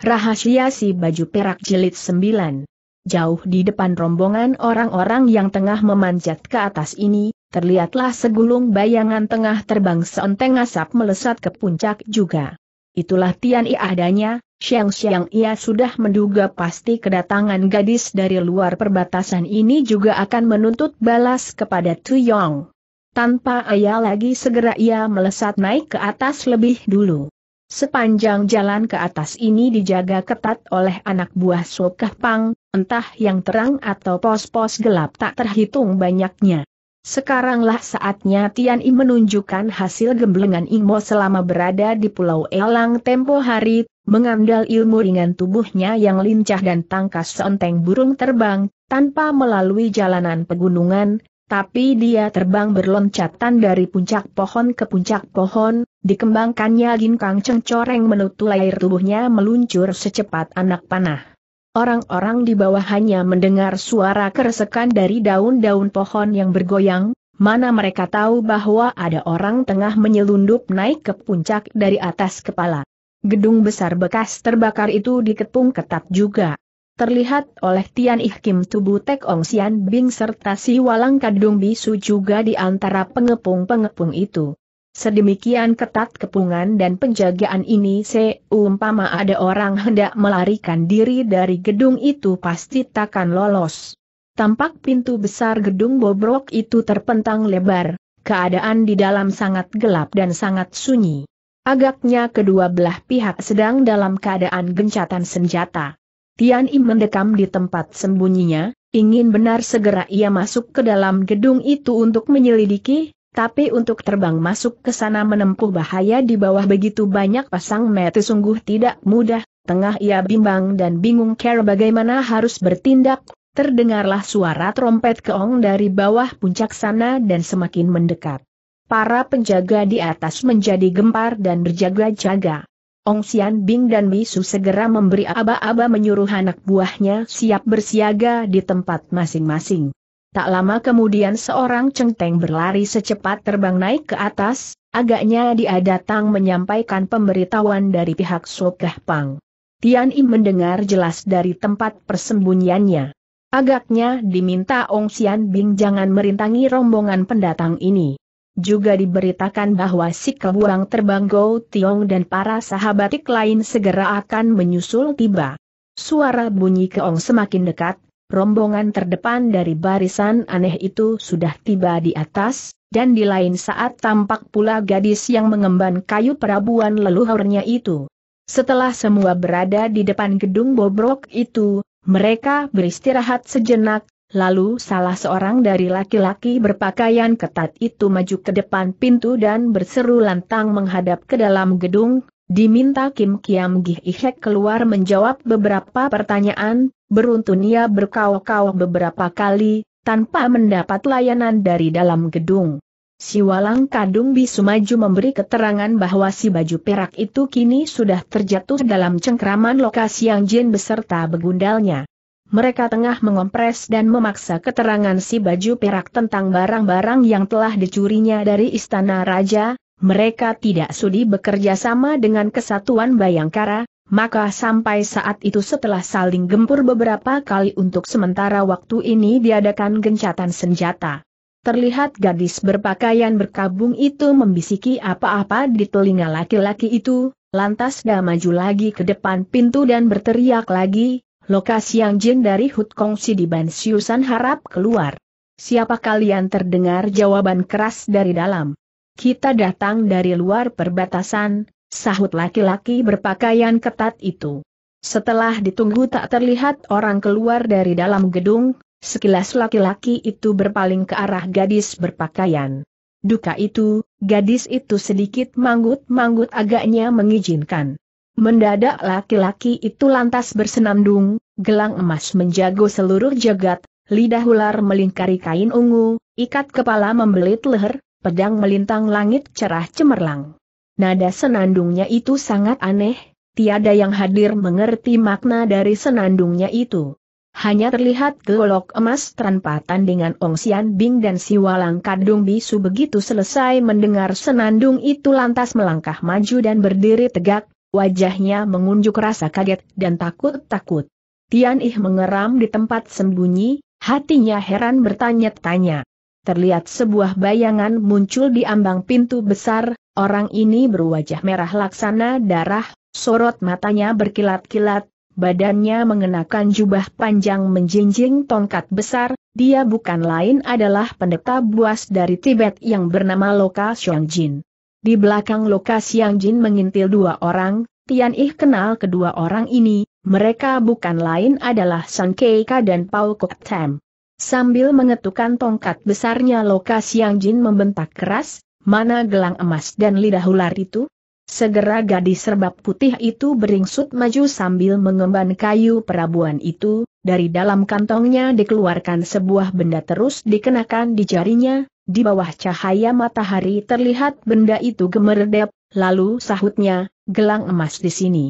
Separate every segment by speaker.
Speaker 1: Rahasia si baju perak Jelit 9. Jauh di depan rombongan orang-orang yang tengah memanjat ke atas ini, terlihatlah segulung bayangan tengah terbang seonteng asap melesat ke puncak juga. Itulah Tian I adanya, siang-siang ia sudah menduga pasti kedatangan gadis dari luar perbatasan ini juga akan menuntut balas kepada Tu Yong. Tanpa ayah lagi segera ia melesat naik ke atas lebih dulu. Sepanjang jalan ke atas ini dijaga ketat oleh anak buah Sokah Pang, entah yang terang atau pos-pos gelap tak terhitung banyaknya. Sekaranglah saatnya Tian I menunjukkan hasil gemblengan Imo selama berada di Pulau Elang tempo hari, mengandal ilmu ringan tubuhnya yang lincah dan tangkas seenteng burung terbang, tanpa melalui jalanan pegunungan, tapi dia terbang berloncatan dari puncak pohon ke puncak pohon, Dikembangkannya ginkang cengcoreng menutul air tubuhnya meluncur secepat anak panah. Orang-orang di bawah hanya mendengar suara keresekan dari daun-daun pohon yang bergoyang, mana mereka tahu bahwa ada orang tengah menyelundup naik ke puncak dari atas kepala. Gedung besar bekas terbakar itu dikepung ketat juga terlihat oleh Tian Ih tubuh Tek Ong Sian Bing serta si Walang Kadung Bisu juga di antara pengepung-pengepung itu. Sedemikian ketat kepungan dan penjagaan ini seumpama ada orang hendak melarikan diri dari gedung itu pasti takkan lolos. Tampak pintu besar gedung bobrok itu terpentang lebar, keadaan di dalam sangat gelap dan sangat sunyi. Agaknya kedua belah pihak sedang dalam keadaan gencatan senjata. Tian Im mendekam di tempat sembunyinya, ingin benar segera ia masuk ke dalam gedung itu untuk menyelidiki, tapi untuk terbang masuk ke sana menempuh bahaya di bawah begitu banyak pasang mata sungguh tidak mudah, tengah ia bimbang dan bingung care bagaimana harus bertindak, terdengarlah suara trompet keong dari bawah puncak sana dan semakin mendekat. Para penjaga di atas menjadi gempar dan berjaga-jaga. Ong Sian Bing dan Misu segera memberi aba-aba menyuruh anak buahnya siap bersiaga di tempat masing-masing. Tak lama kemudian seorang centeng berlari secepat terbang naik ke atas, agaknya dia datang menyampaikan pemberitahuan dari pihak Sokah Pang. Tian Im mendengar jelas dari tempat persembunyiannya. Agaknya diminta Ong Xian Bing jangan merintangi rombongan pendatang ini. Juga diberitakan bahwa si kebuang terbang Go Tiong dan para sahabatik lain segera akan menyusul tiba. Suara bunyi keong semakin dekat, rombongan terdepan dari barisan aneh itu sudah tiba di atas, dan di lain saat tampak pula gadis yang mengemban kayu perabuan leluhurnya itu. Setelah semua berada di depan gedung bobrok itu, mereka beristirahat sejenak, lalu salah seorang dari laki-laki berpakaian ketat itu maju ke depan pintu dan berseru lantang menghadap ke dalam gedung, Diminta Kim Kiam Gih Ihek keluar menjawab beberapa pertanyaan, beruntun ia berkau-kau beberapa kali, tanpa mendapat layanan dari dalam gedung. Siwalang Kadung Bisu maju memberi keterangan bahwa si baju perak itu kini sudah terjatuh dalam cengkraman lokasi yang Jin beserta begundalnya. Mereka tengah mengompres dan memaksa keterangan si baju perak tentang barang-barang yang telah dicurinya dari istana raja, mereka tidak sudi bekerja sama dengan kesatuan Bayangkara, maka sampai saat itu setelah saling gempur beberapa kali untuk sementara waktu ini diadakan gencatan senjata. Terlihat gadis berpakaian berkabung itu membisiki apa-apa di telinga laki-laki itu, lantas dia maju lagi ke depan pintu dan berteriak lagi, lokasi yang jin dari Hut si di Bansiusan harap keluar. Siapa kalian terdengar jawaban keras dari dalam? Kita datang dari luar perbatasan, sahut laki-laki berpakaian ketat itu. Setelah ditunggu tak terlihat orang keluar dari dalam gedung, sekilas laki-laki itu berpaling ke arah gadis berpakaian. Duka itu, gadis itu sedikit manggut-manggut agaknya mengizinkan. Mendadak laki-laki itu lantas bersenandung, gelang emas menjago seluruh jagat, lidah ular melingkari kain ungu, ikat kepala membelit leher, pedang melintang langit cerah cemerlang. Nada senandungnya itu sangat aneh, tiada yang hadir mengerti makna dari senandungnya itu. Hanya terlihat golok emas tanpa tandingan Ong Sian Bing dan Siwalang Kadung Bisu begitu selesai mendengar senandung itu lantas melangkah maju dan berdiri tegak, wajahnya mengunjuk rasa kaget dan takut-takut. Tian Ih mengeram di tempat sembunyi, hatinya heran bertanya-tanya terlihat sebuah bayangan muncul di ambang pintu besar, orang ini berwajah merah laksana darah, sorot matanya berkilat-kilat, badannya mengenakan jubah panjang menjinjing tongkat besar, dia bukan lain adalah pendeta buas dari Tibet yang bernama Loka Jin. Di belakang Loka Jin mengintil dua orang, Tian Ih kenal kedua orang ini, mereka bukan lain adalah Sun Keika dan Pau Kok Tam. Sambil mengetukkan tongkat besarnya lokasi Yang Jin membentak keras, mana gelang emas dan lidah ular itu? Segera gadis serbap putih itu beringsut maju sambil mengemban kayu perabuan itu, dari dalam kantongnya dikeluarkan sebuah benda terus dikenakan di jarinya, di bawah cahaya matahari terlihat benda itu gemerdep, lalu sahutnya, gelang emas di sini.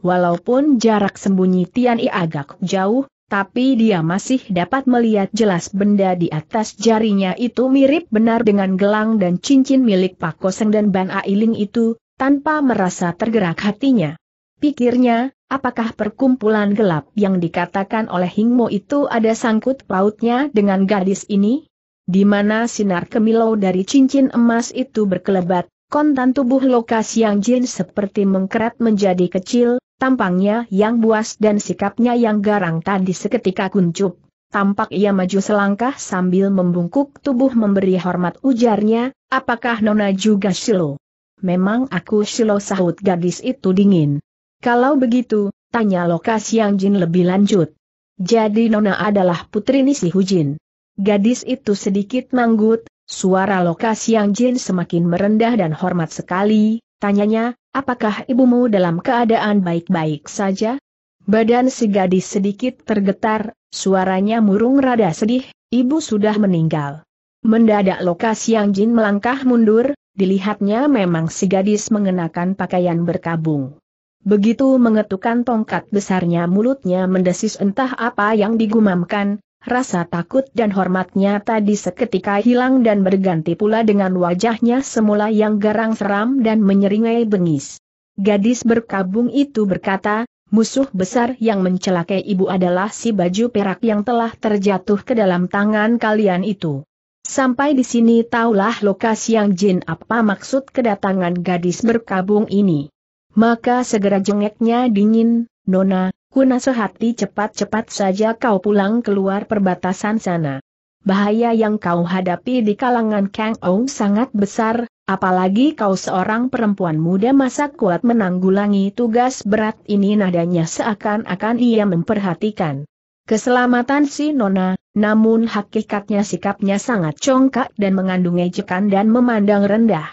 Speaker 1: Walaupun jarak sembunyi Tian I agak jauh, tapi dia masih dapat melihat jelas benda di atas jarinya itu mirip benar dengan gelang dan cincin milik Pak Koseng dan Ban Ailing itu, tanpa merasa tergerak hatinya. Pikirnya, apakah perkumpulan gelap yang dikatakan oleh Hingmo itu ada sangkut pautnya dengan gadis ini? Di mana sinar kemilau dari cincin emas itu berkelebat, kontan tubuh lokasi yang jin seperti mengkeret menjadi kecil, tampangnya yang buas dan sikapnya yang garang tadi seketika kuncup. Tampak ia maju selangkah sambil membungkuk tubuh memberi hormat ujarnya, apakah Nona juga Silo? Memang aku Silo sahut gadis itu dingin. Kalau begitu, tanya lokasi yang Jin lebih lanjut. Jadi Nona adalah putri Nisi Hujin. Gadis itu sedikit manggut, suara lokasi yang Jin semakin merendah dan hormat sekali, tanyanya, Apakah ibumu dalam keadaan baik-baik saja? Badan si gadis sedikit tergetar, suaranya murung rada sedih, ibu sudah meninggal. Mendadak lokasi yang jin melangkah mundur, dilihatnya memang si gadis mengenakan pakaian berkabung. Begitu mengetukkan tongkat besarnya mulutnya mendesis entah apa yang digumamkan, Rasa takut dan hormatnya tadi seketika hilang dan berganti pula dengan wajahnya semula yang garang seram dan menyeringai bengis. Gadis berkabung itu berkata, musuh besar yang mencelakai ibu adalah si baju perak yang telah terjatuh ke dalam tangan kalian itu. Sampai di sini taulah lokasi yang jin apa maksud kedatangan gadis berkabung ini. Maka segera jengeknya dingin, Nona, Ku nasihati cepat-cepat saja kau pulang keluar perbatasan sana. Bahaya yang kau hadapi di kalangan Kang Ou sangat besar, apalagi kau seorang perempuan muda masa kuat menanggulangi tugas berat ini nadanya seakan-akan ia memperhatikan keselamatan si Nona, namun hakikatnya sikapnya sangat congkak dan mengandung ejekan dan memandang rendah.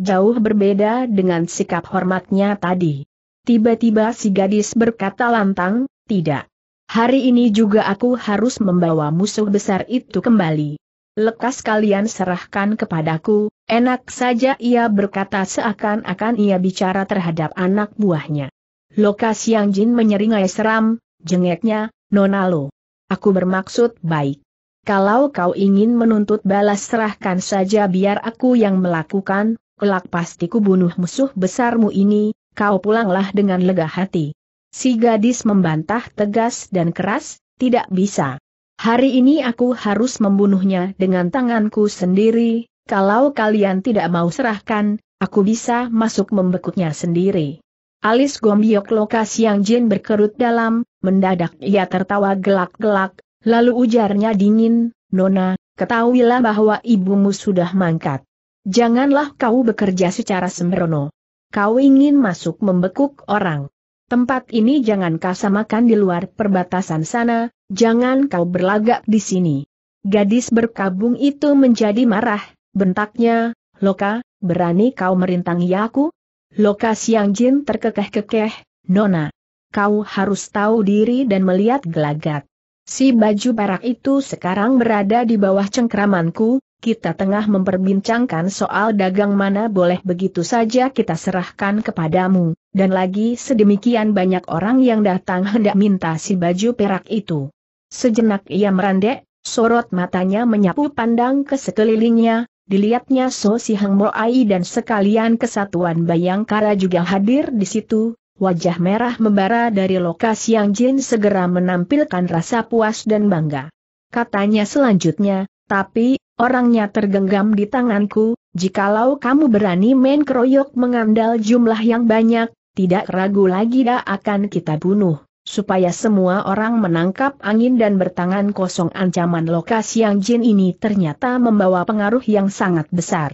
Speaker 1: Jauh berbeda dengan sikap hormatnya tadi. Tiba-tiba si gadis berkata lantang, tidak. Hari ini juga aku harus membawa musuh besar itu kembali. Lekas kalian serahkan kepadaku, enak saja ia berkata seakan-akan ia bicara terhadap anak buahnya. Lokasi yang Jin menyeringai seram, jengeknya, Nona Lo. Aku bermaksud baik. Kalau kau ingin menuntut balas serahkan saja biar aku yang melakukan, kelak pasti bunuh musuh besarmu ini, kau pulanglah dengan lega hati. Si gadis membantah tegas dan keras, tidak bisa. Hari ini aku harus membunuhnya dengan tanganku sendiri, kalau kalian tidak mau serahkan, aku bisa masuk membekuknya sendiri. Alis gombiok lokasi yang jin berkerut dalam, mendadak ia tertawa gelak-gelak, lalu ujarnya dingin, Nona, ketahuilah bahwa ibumu sudah mangkat. Janganlah kau bekerja secara sembrono kau ingin masuk membekuk orang. Tempat ini jangan kau samakan di luar perbatasan sana, jangan kau berlagak di sini. Gadis berkabung itu menjadi marah, bentaknya, Loka, berani kau merintangi aku? Loka Siang Jin terkekeh-kekeh, Nona. Kau harus tahu diri dan melihat gelagat. Si baju perak itu sekarang berada di bawah cengkramanku, kita tengah memperbincangkan soal dagang mana boleh begitu saja kita serahkan kepadamu, dan lagi sedemikian banyak orang yang datang hendak minta si baju perak itu. Sejenak ia merandek, sorot matanya menyapu pandang ke sekelilingnya, dilihatnya So Si Heng Moai dan sekalian kesatuan Bayangkara juga hadir di situ, wajah merah membara dari lokasi yang Jin segera menampilkan rasa puas dan bangga. Katanya selanjutnya, tapi, Orangnya tergenggam di tanganku, jikalau kamu berani main keroyok mengandal jumlah yang banyak, tidak ragu lagi dah akan kita bunuh supaya semua orang menangkap angin dan bertangan kosong ancaman lokasi yang jin ini ternyata membawa pengaruh yang sangat besar.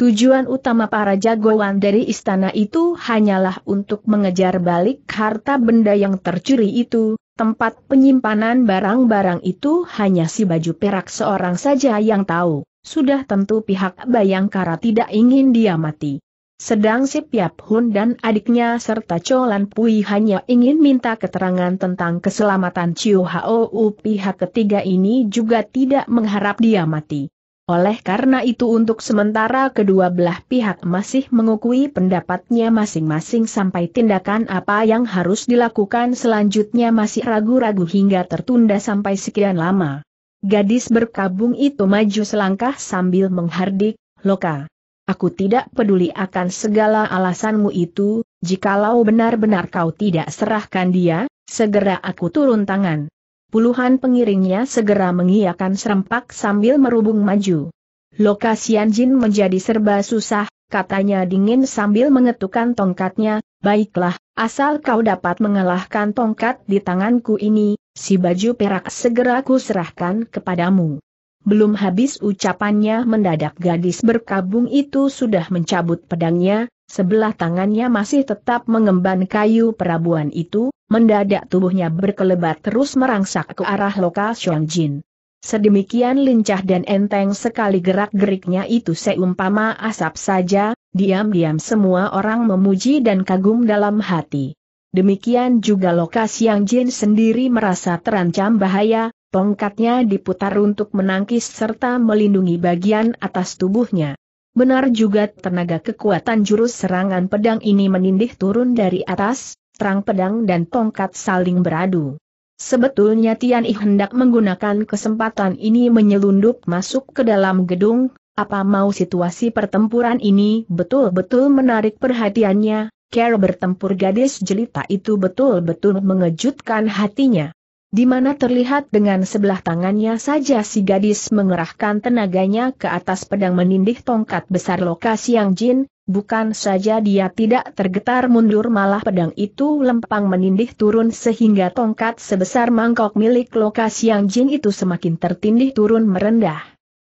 Speaker 1: Tujuan utama para jagoan dari istana itu hanyalah untuk mengejar balik harta benda yang tercuri itu, Tempat penyimpanan barang-barang itu hanya si baju perak seorang saja yang tahu, sudah tentu pihak Bayangkara tidak ingin dia mati. Sedang si Piap Hun dan adiknya serta Cholan Pui hanya ingin minta keterangan tentang keselamatan Chiu Hau. pihak ketiga ini juga tidak mengharap dia mati. Oleh karena itu untuk sementara kedua belah pihak masih mengukui pendapatnya masing-masing sampai tindakan apa yang harus dilakukan selanjutnya masih ragu-ragu hingga tertunda sampai sekian lama. Gadis berkabung itu maju selangkah sambil menghardik, Loka. Aku tidak peduli akan segala alasanmu itu, jikalau benar-benar kau tidak serahkan dia, segera aku turun tangan. Puluhan pengiringnya segera mengiakan serempak sambil merubung maju. Lokasi Jin menjadi serba susah, katanya dingin sambil mengetukkan tongkatnya, baiklah, asal kau dapat mengalahkan tongkat di tanganku ini, si baju perak segera kuserahkan kepadamu. Belum habis ucapannya mendadak gadis berkabung itu sudah mencabut pedangnya, Sebelah tangannya masih tetap mengemban kayu perabuan itu, mendadak tubuhnya berkelebat terus merangsak ke arah lokal Jin. Sedemikian lincah dan enteng sekali gerak-geriknya itu seumpama asap saja, diam-diam semua orang memuji dan kagum dalam hati. Demikian juga lokasi yang Jin sendiri merasa terancam bahaya, tongkatnya diputar untuk menangkis serta melindungi bagian atas tubuhnya. Benar juga tenaga kekuatan jurus serangan pedang ini menindih turun dari atas, terang pedang dan tongkat saling beradu. Sebetulnya Tian I hendak menggunakan kesempatan ini menyelundup masuk ke dalam gedung, apa mau situasi pertempuran ini betul-betul menarik perhatiannya, Carol bertempur gadis jelita itu betul-betul mengejutkan hatinya di mana terlihat dengan sebelah tangannya saja si gadis mengerahkan tenaganya ke atas pedang menindih tongkat besar lokasi yang jin, bukan saja dia tidak tergetar mundur malah pedang itu lempang menindih turun sehingga tongkat sebesar mangkok milik lokasi yang jin itu semakin tertindih turun merendah.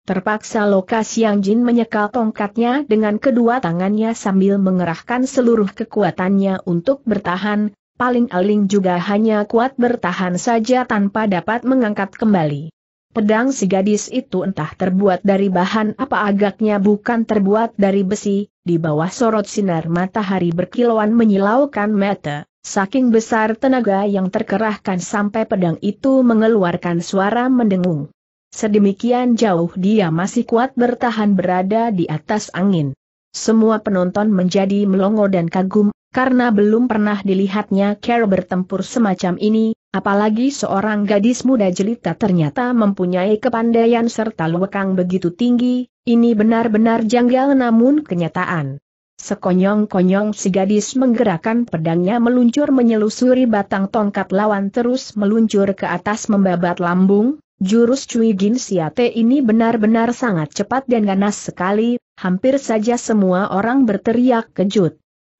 Speaker 1: Terpaksa lokasi yang jin menyekal tongkatnya dengan kedua tangannya sambil mengerahkan seluruh kekuatannya untuk bertahan, paling-aling juga hanya kuat bertahan saja tanpa dapat mengangkat kembali. Pedang si gadis itu entah terbuat dari bahan apa agaknya bukan terbuat dari besi, di bawah sorot sinar matahari berkilauan menyilaukan mata, saking besar tenaga yang terkerahkan sampai pedang itu mengeluarkan suara mendengung. Sedemikian jauh dia masih kuat bertahan berada di atas angin. Semua penonton menjadi melongo dan kagum, karena belum pernah dilihatnya Carol bertempur semacam ini, apalagi seorang gadis muda jelita ternyata mempunyai kepandaian serta lewekang begitu tinggi, ini benar-benar janggal namun kenyataan. Sekonyong-konyong si gadis menggerakkan pedangnya meluncur menyelusuri batang tongkat lawan terus meluncur ke atas membabat lambung, jurus Cui Gin Siate ini benar-benar sangat cepat dan ganas sekali, hampir saja semua orang berteriak kejut.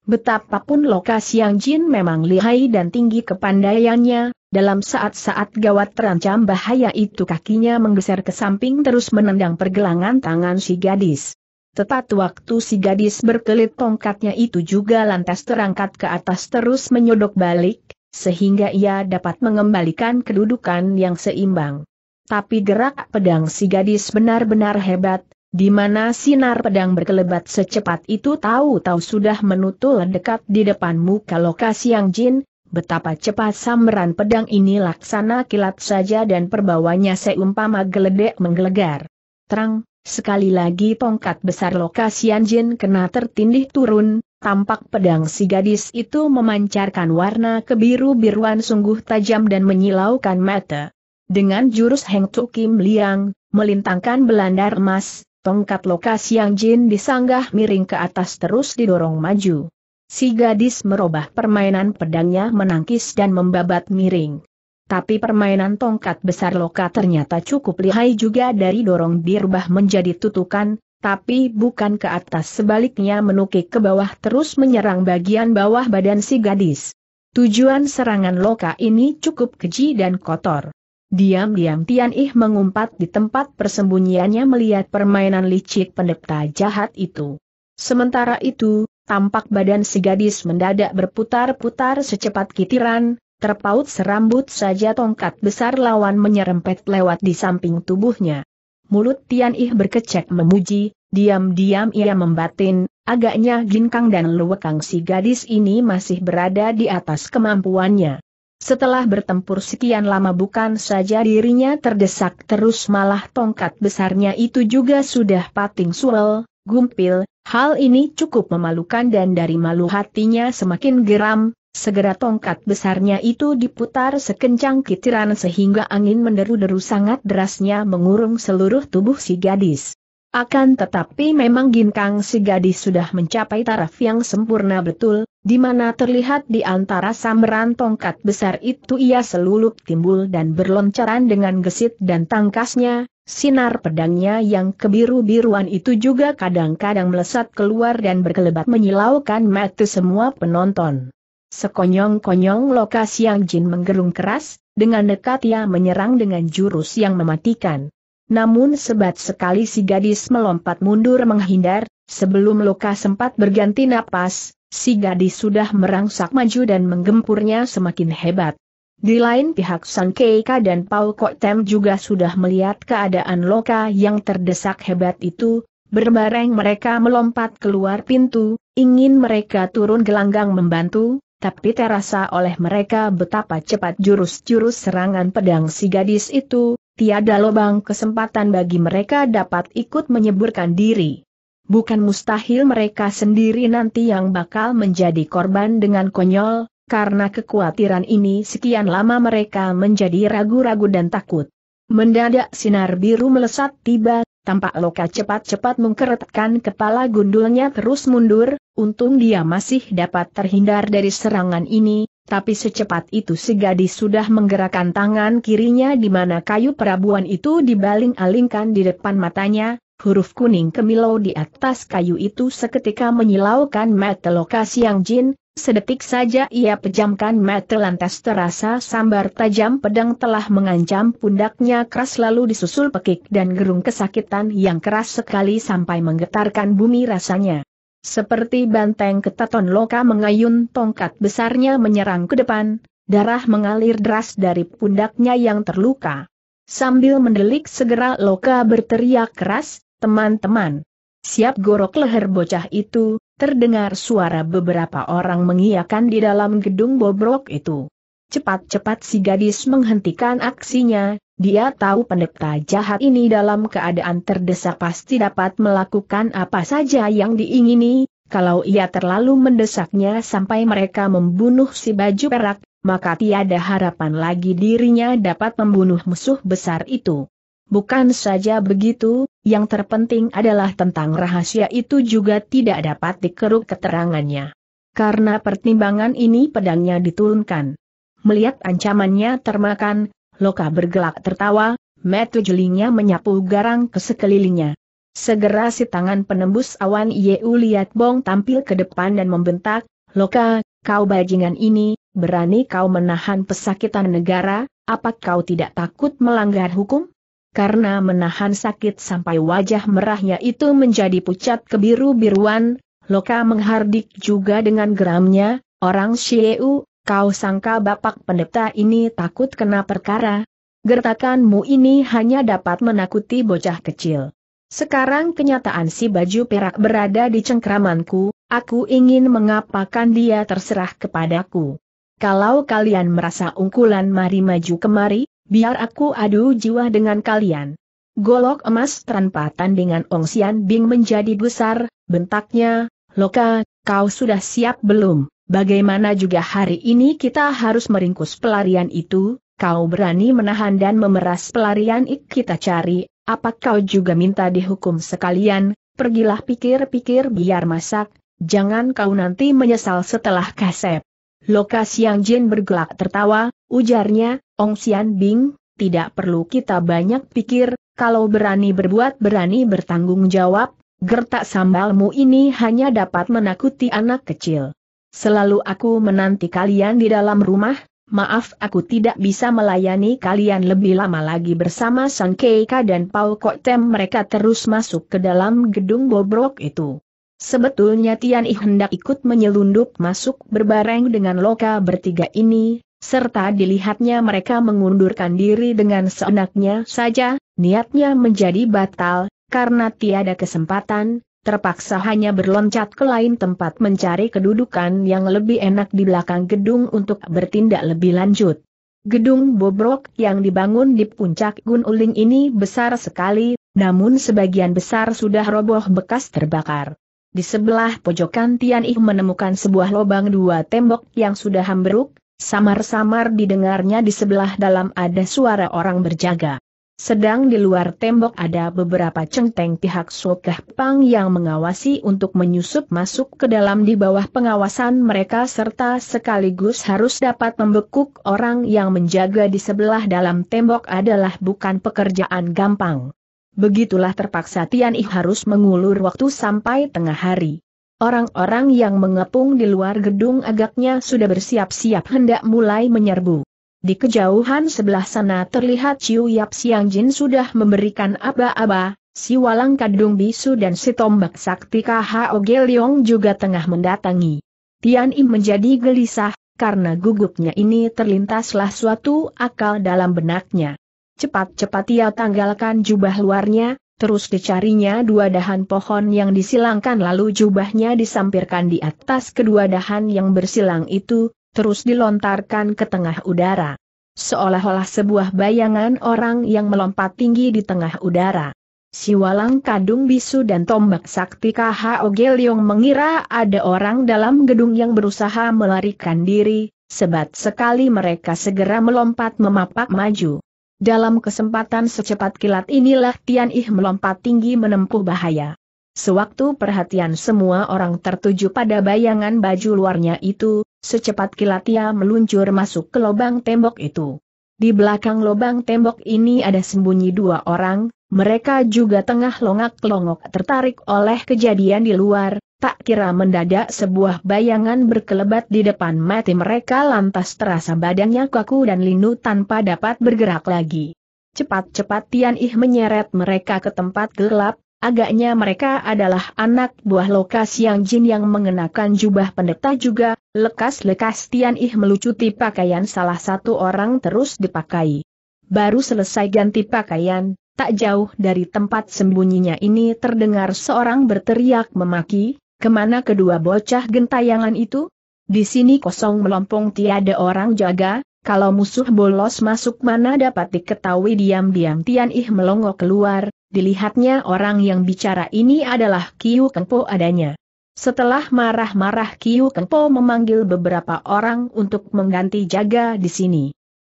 Speaker 1: Betapapun lokasi yang Jin memang lihai dan tinggi kepandaiannya, dalam saat-saat gawat terancam bahaya itu kakinya menggeser ke samping terus menendang pergelangan tangan si gadis. Tepat waktu si gadis berkelit tongkatnya itu juga lantas terangkat ke atas terus menyodok balik, sehingga ia dapat mengembalikan kedudukan yang seimbang. Tapi gerak pedang si gadis benar-benar hebat, di mana sinar pedang berkelebat secepat itu tahu-tahu sudah menutul dekat di depan muka lokasi yang jin, betapa cepat samberan pedang ini laksana kilat saja dan perbawanya seumpama geledek menggelegar. Terang, sekali lagi tongkat besar lokasi yang jin kena tertindih turun, tampak pedang si gadis itu memancarkan warna kebiru-biruan sungguh tajam dan menyilaukan mata. Dengan jurus Heng Kim Liang, melintangkan belandar emas, Tongkat lokasi yang Jin disanggah miring ke atas terus didorong maju. Si gadis merubah permainan pedangnya menangkis dan membabat miring. Tapi permainan tongkat besar loka ternyata cukup lihai juga dari dorong dirubah menjadi tutukan, tapi bukan ke atas sebaliknya menukik ke bawah terus menyerang bagian bawah badan si gadis. Tujuan serangan loka ini cukup keji dan kotor. Diam-diam Tian Ih mengumpat di tempat persembunyiannya melihat permainan licik pendeta jahat itu. Sementara itu, tampak badan si gadis mendadak berputar-putar secepat kitiran, terpaut serambut saja tongkat besar lawan menyerempet lewat di samping tubuhnya. Mulut Tian Ih berkecek memuji, diam-diam ia membatin, agaknya ginkang dan luwekang si gadis ini masih berada di atas kemampuannya. Setelah bertempur sekian lama bukan saja dirinya terdesak terus malah tongkat besarnya itu juga sudah pating suel, gumpil, hal ini cukup memalukan dan dari malu hatinya semakin geram, segera tongkat besarnya itu diputar sekencang kitiran sehingga angin menderu-deru sangat derasnya mengurung seluruh tubuh si gadis. Akan tetapi memang Ginkang si gadis sudah mencapai taraf yang sempurna betul, di mana terlihat di antara samberan tongkat besar itu ia selulup timbul dan berloncaran dengan gesit dan tangkasnya, sinar pedangnya yang kebiru-biruan itu juga kadang-kadang melesat keluar dan berkelebat menyilaukan mata semua penonton. Sekonyong-konyong lokasi yang Jin menggerung keras, dengan dekat ia menyerang dengan jurus yang mematikan. Namun sebat sekali si gadis melompat mundur menghindar, sebelum Loka sempat berganti napas, si gadis sudah merangsak maju dan menggempurnya semakin hebat. Di lain pihak Sang Keika dan Paul Kok Tem juga sudah melihat keadaan Loka yang terdesak hebat itu, berbareng mereka melompat keluar pintu, ingin mereka turun gelanggang membantu, tapi terasa oleh mereka betapa cepat jurus-jurus serangan pedang si gadis itu, tiada lubang kesempatan bagi mereka dapat ikut menyeburkan diri. Bukan mustahil mereka sendiri nanti yang bakal menjadi korban dengan konyol, karena kekhawatiran ini sekian lama mereka menjadi ragu-ragu dan takut. Mendadak sinar biru melesat tiba, tampak loka cepat-cepat mengkeretkan kepala gundulnya terus mundur, untung dia masih dapat terhindar dari serangan ini, tapi secepat itu si gadis sudah menggerakkan tangan kirinya di mana kayu perabuan itu dibaling-alingkan di depan matanya, huruf kuning kemilau di atas kayu itu seketika menyilaukan mata lokasi yang jin, sedetik saja ia pejamkan mata lantas terasa sambar tajam pedang telah mengancam pundaknya keras lalu disusul pekik dan gerung kesakitan yang keras sekali sampai menggetarkan bumi rasanya. Seperti banteng ketaton loka mengayun tongkat besarnya menyerang ke depan, darah mengalir deras dari pundaknya yang terluka. Sambil mendelik segera loka berteriak keras, teman-teman. Siap gorok leher bocah itu, terdengar suara beberapa orang mengiakan di dalam gedung bobrok itu. Cepat-cepat si gadis menghentikan aksinya, dia tahu pendeta jahat ini dalam keadaan terdesak pasti dapat melakukan apa saja yang diingini, kalau ia terlalu mendesaknya sampai mereka membunuh si baju perak, maka tiada harapan lagi dirinya dapat membunuh musuh besar itu. Bukan saja begitu, yang terpenting adalah tentang rahasia itu juga tidak dapat dikeruk keterangannya. Karena pertimbangan ini pedangnya diturunkan. Melihat ancamannya termakan, Loka bergelak tertawa, metu jelinya menyapu garang ke sekelilingnya. Segera si tangan penembus awan Yeu Liat Bong tampil ke depan dan membentak, Loka, kau bajingan ini, berani kau menahan pesakitan negara, apa kau tidak takut melanggar hukum? Karena menahan sakit sampai wajah merahnya itu menjadi pucat kebiru-biruan, Loka menghardik juga dengan geramnya, orang Xieu, Kau sangka bapak pendeta ini takut kena perkara? Gertakanmu ini hanya dapat menakuti bocah kecil. Sekarang kenyataan si baju perak berada di cengkramanku, aku ingin mengapakan dia terserah kepadaku. Kalau kalian merasa ungkulan mari maju kemari, biar aku adu jiwa dengan kalian. Golok emas tanpa tandingan Ong Sian Bing menjadi besar, bentaknya, Loka, kau sudah siap belum? Bagaimana juga hari ini kita harus meringkus pelarian itu, kau berani menahan dan memeras pelarian ik kita cari, apa kau juga minta dihukum sekalian, pergilah pikir-pikir biar masak, jangan kau nanti menyesal setelah kasep. Lokas Yang Jin bergelak tertawa, ujarnya, Ong Sian Bing, tidak perlu kita banyak pikir, kalau berani berbuat berani bertanggung jawab, gertak sambalmu ini hanya dapat menakuti anak kecil. Selalu aku menanti kalian di dalam rumah, maaf aku tidak bisa melayani kalian lebih lama lagi bersama Sang Keika dan Pau Kotem mereka terus masuk ke dalam gedung bobrok itu. Sebetulnya Tian I hendak ikut menyelundup masuk berbareng dengan loka bertiga ini, serta dilihatnya mereka mengundurkan diri dengan seenaknya saja, niatnya menjadi batal, karena tiada kesempatan, terpaksa hanya berloncat ke lain tempat mencari kedudukan yang lebih enak di belakang gedung untuk bertindak lebih lanjut. Gedung bobrok yang dibangun di puncak Gun Uling ini besar sekali, namun sebagian besar sudah roboh bekas terbakar. Di sebelah pojokan Tian Ih menemukan sebuah lubang dua tembok yang sudah hambruk, samar-samar didengarnya di sebelah dalam ada suara orang berjaga. Sedang di luar tembok ada beberapa centeng pihak Sokah Pang yang mengawasi untuk menyusup masuk ke dalam di bawah pengawasan mereka serta sekaligus harus dapat membekuk orang yang menjaga di sebelah dalam tembok adalah bukan pekerjaan gampang. Begitulah terpaksa Tian I harus mengulur waktu sampai tengah hari. Orang-orang yang mengepung di luar gedung agaknya sudah bersiap-siap hendak mulai menyerbu. Di kejauhan sebelah sana terlihat Ciu Yap Siang Jin sudah memberikan aba-aba, si Walang Kadung Bisu dan si Tombak Sakti KHO Geliong juga tengah mendatangi. Tian Im menjadi gelisah, karena gugupnya ini terlintaslah suatu akal dalam benaknya. Cepat-cepat ia tanggalkan jubah luarnya, terus dicarinya dua dahan pohon yang disilangkan lalu jubahnya disampirkan di atas kedua dahan yang bersilang itu, terus dilontarkan ke tengah udara. Seolah-olah sebuah bayangan orang yang melompat tinggi di tengah udara. Siwalang Kadung Bisu dan Tombak Sakti KHO Geliong mengira ada orang dalam gedung yang berusaha melarikan diri, sebat sekali mereka segera melompat memapak maju. Dalam kesempatan secepat kilat inilah Tian Ih melompat tinggi menempuh bahaya. Sewaktu perhatian semua orang tertuju pada bayangan baju luarnya itu, Secepat kilat ia meluncur masuk ke lubang tembok itu. Di belakang lubang tembok ini ada sembunyi dua orang, mereka juga tengah longak-longok tertarik oleh kejadian di luar, tak kira mendadak sebuah bayangan berkelebat di depan mati mereka lantas terasa badannya kaku dan linu tanpa dapat bergerak lagi. Cepat-cepat Tian Ih menyeret mereka ke tempat gelap, Agaknya mereka adalah anak buah lokas yang jin yang mengenakan jubah pendeta juga, lekas-lekas Tian Ih melucuti pakaian salah satu orang terus dipakai. Baru selesai ganti pakaian, tak jauh dari tempat sembunyinya ini terdengar seorang berteriak memaki, kemana kedua bocah gentayangan itu? Di sini kosong melompong tiada orang jaga, kalau musuh bolos masuk mana dapat diketahui diam-diam Tian Ih melongo keluar, dilihatnya orang yang bicara ini adalah Kiu Kempo adanya. Setelah marah-marah Kiu Kempo memanggil beberapa orang untuk mengganti jaga di sini.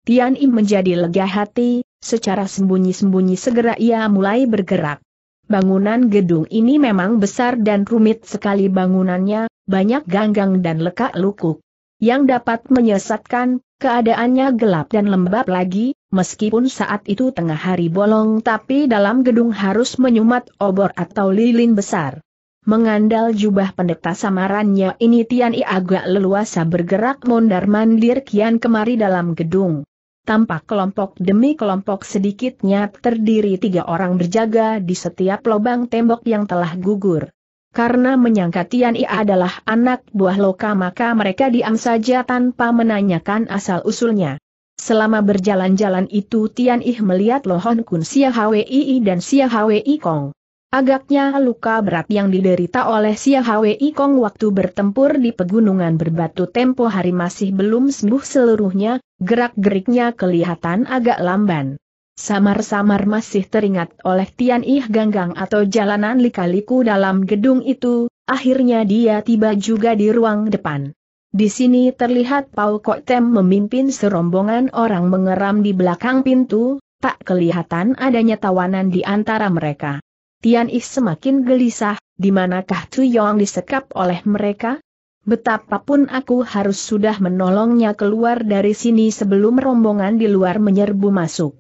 Speaker 1: Tian Im menjadi lega hati, secara sembunyi-sembunyi segera ia mulai bergerak. Bangunan gedung ini memang besar dan rumit sekali bangunannya, banyak ganggang dan lekak lukuk. Yang dapat menyesatkan, Keadaannya gelap dan lembab lagi, meskipun saat itu tengah hari bolong tapi dalam gedung harus menyumat obor atau lilin besar. Mengandal jubah pendeta samarannya ini Tian I agak leluasa bergerak mondar-mandir kian kemari dalam gedung. Tampak kelompok demi kelompok sedikitnya terdiri tiga orang berjaga di setiap lubang tembok yang telah gugur karena menyangka Tian I adalah anak buah loka maka mereka diam saja tanpa menanyakan asal-usulnya. Selama berjalan-jalan itu Tian I melihat Lohon Kun Sia Hwi dan Sia Hwi Kong. Agaknya luka berat yang diderita oleh Sia Hwi Kong waktu bertempur di pegunungan berbatu tempo hari masih belum sembuh seluruhnya, gerak-geriknya kelihatan agak lamban. Samar-samar masih teringat oleh Tian Ih Ganggang atau jalanan lika-liku dalam gedung itu, akhirnya dia tiba juga di ruang depan. Di sini terlihat Pau Kok Tem memimpin serombongan orang mengeram di belakang pintu, tak kelihatan adanya tawanan di antara mereka. Tian Ih semakin gelisah, di manakah Yong disekap oleh mereka? Betapapun aku harus sudah menolongnya keluar dari sini sebelum rombongan di luar menyerbu masuk.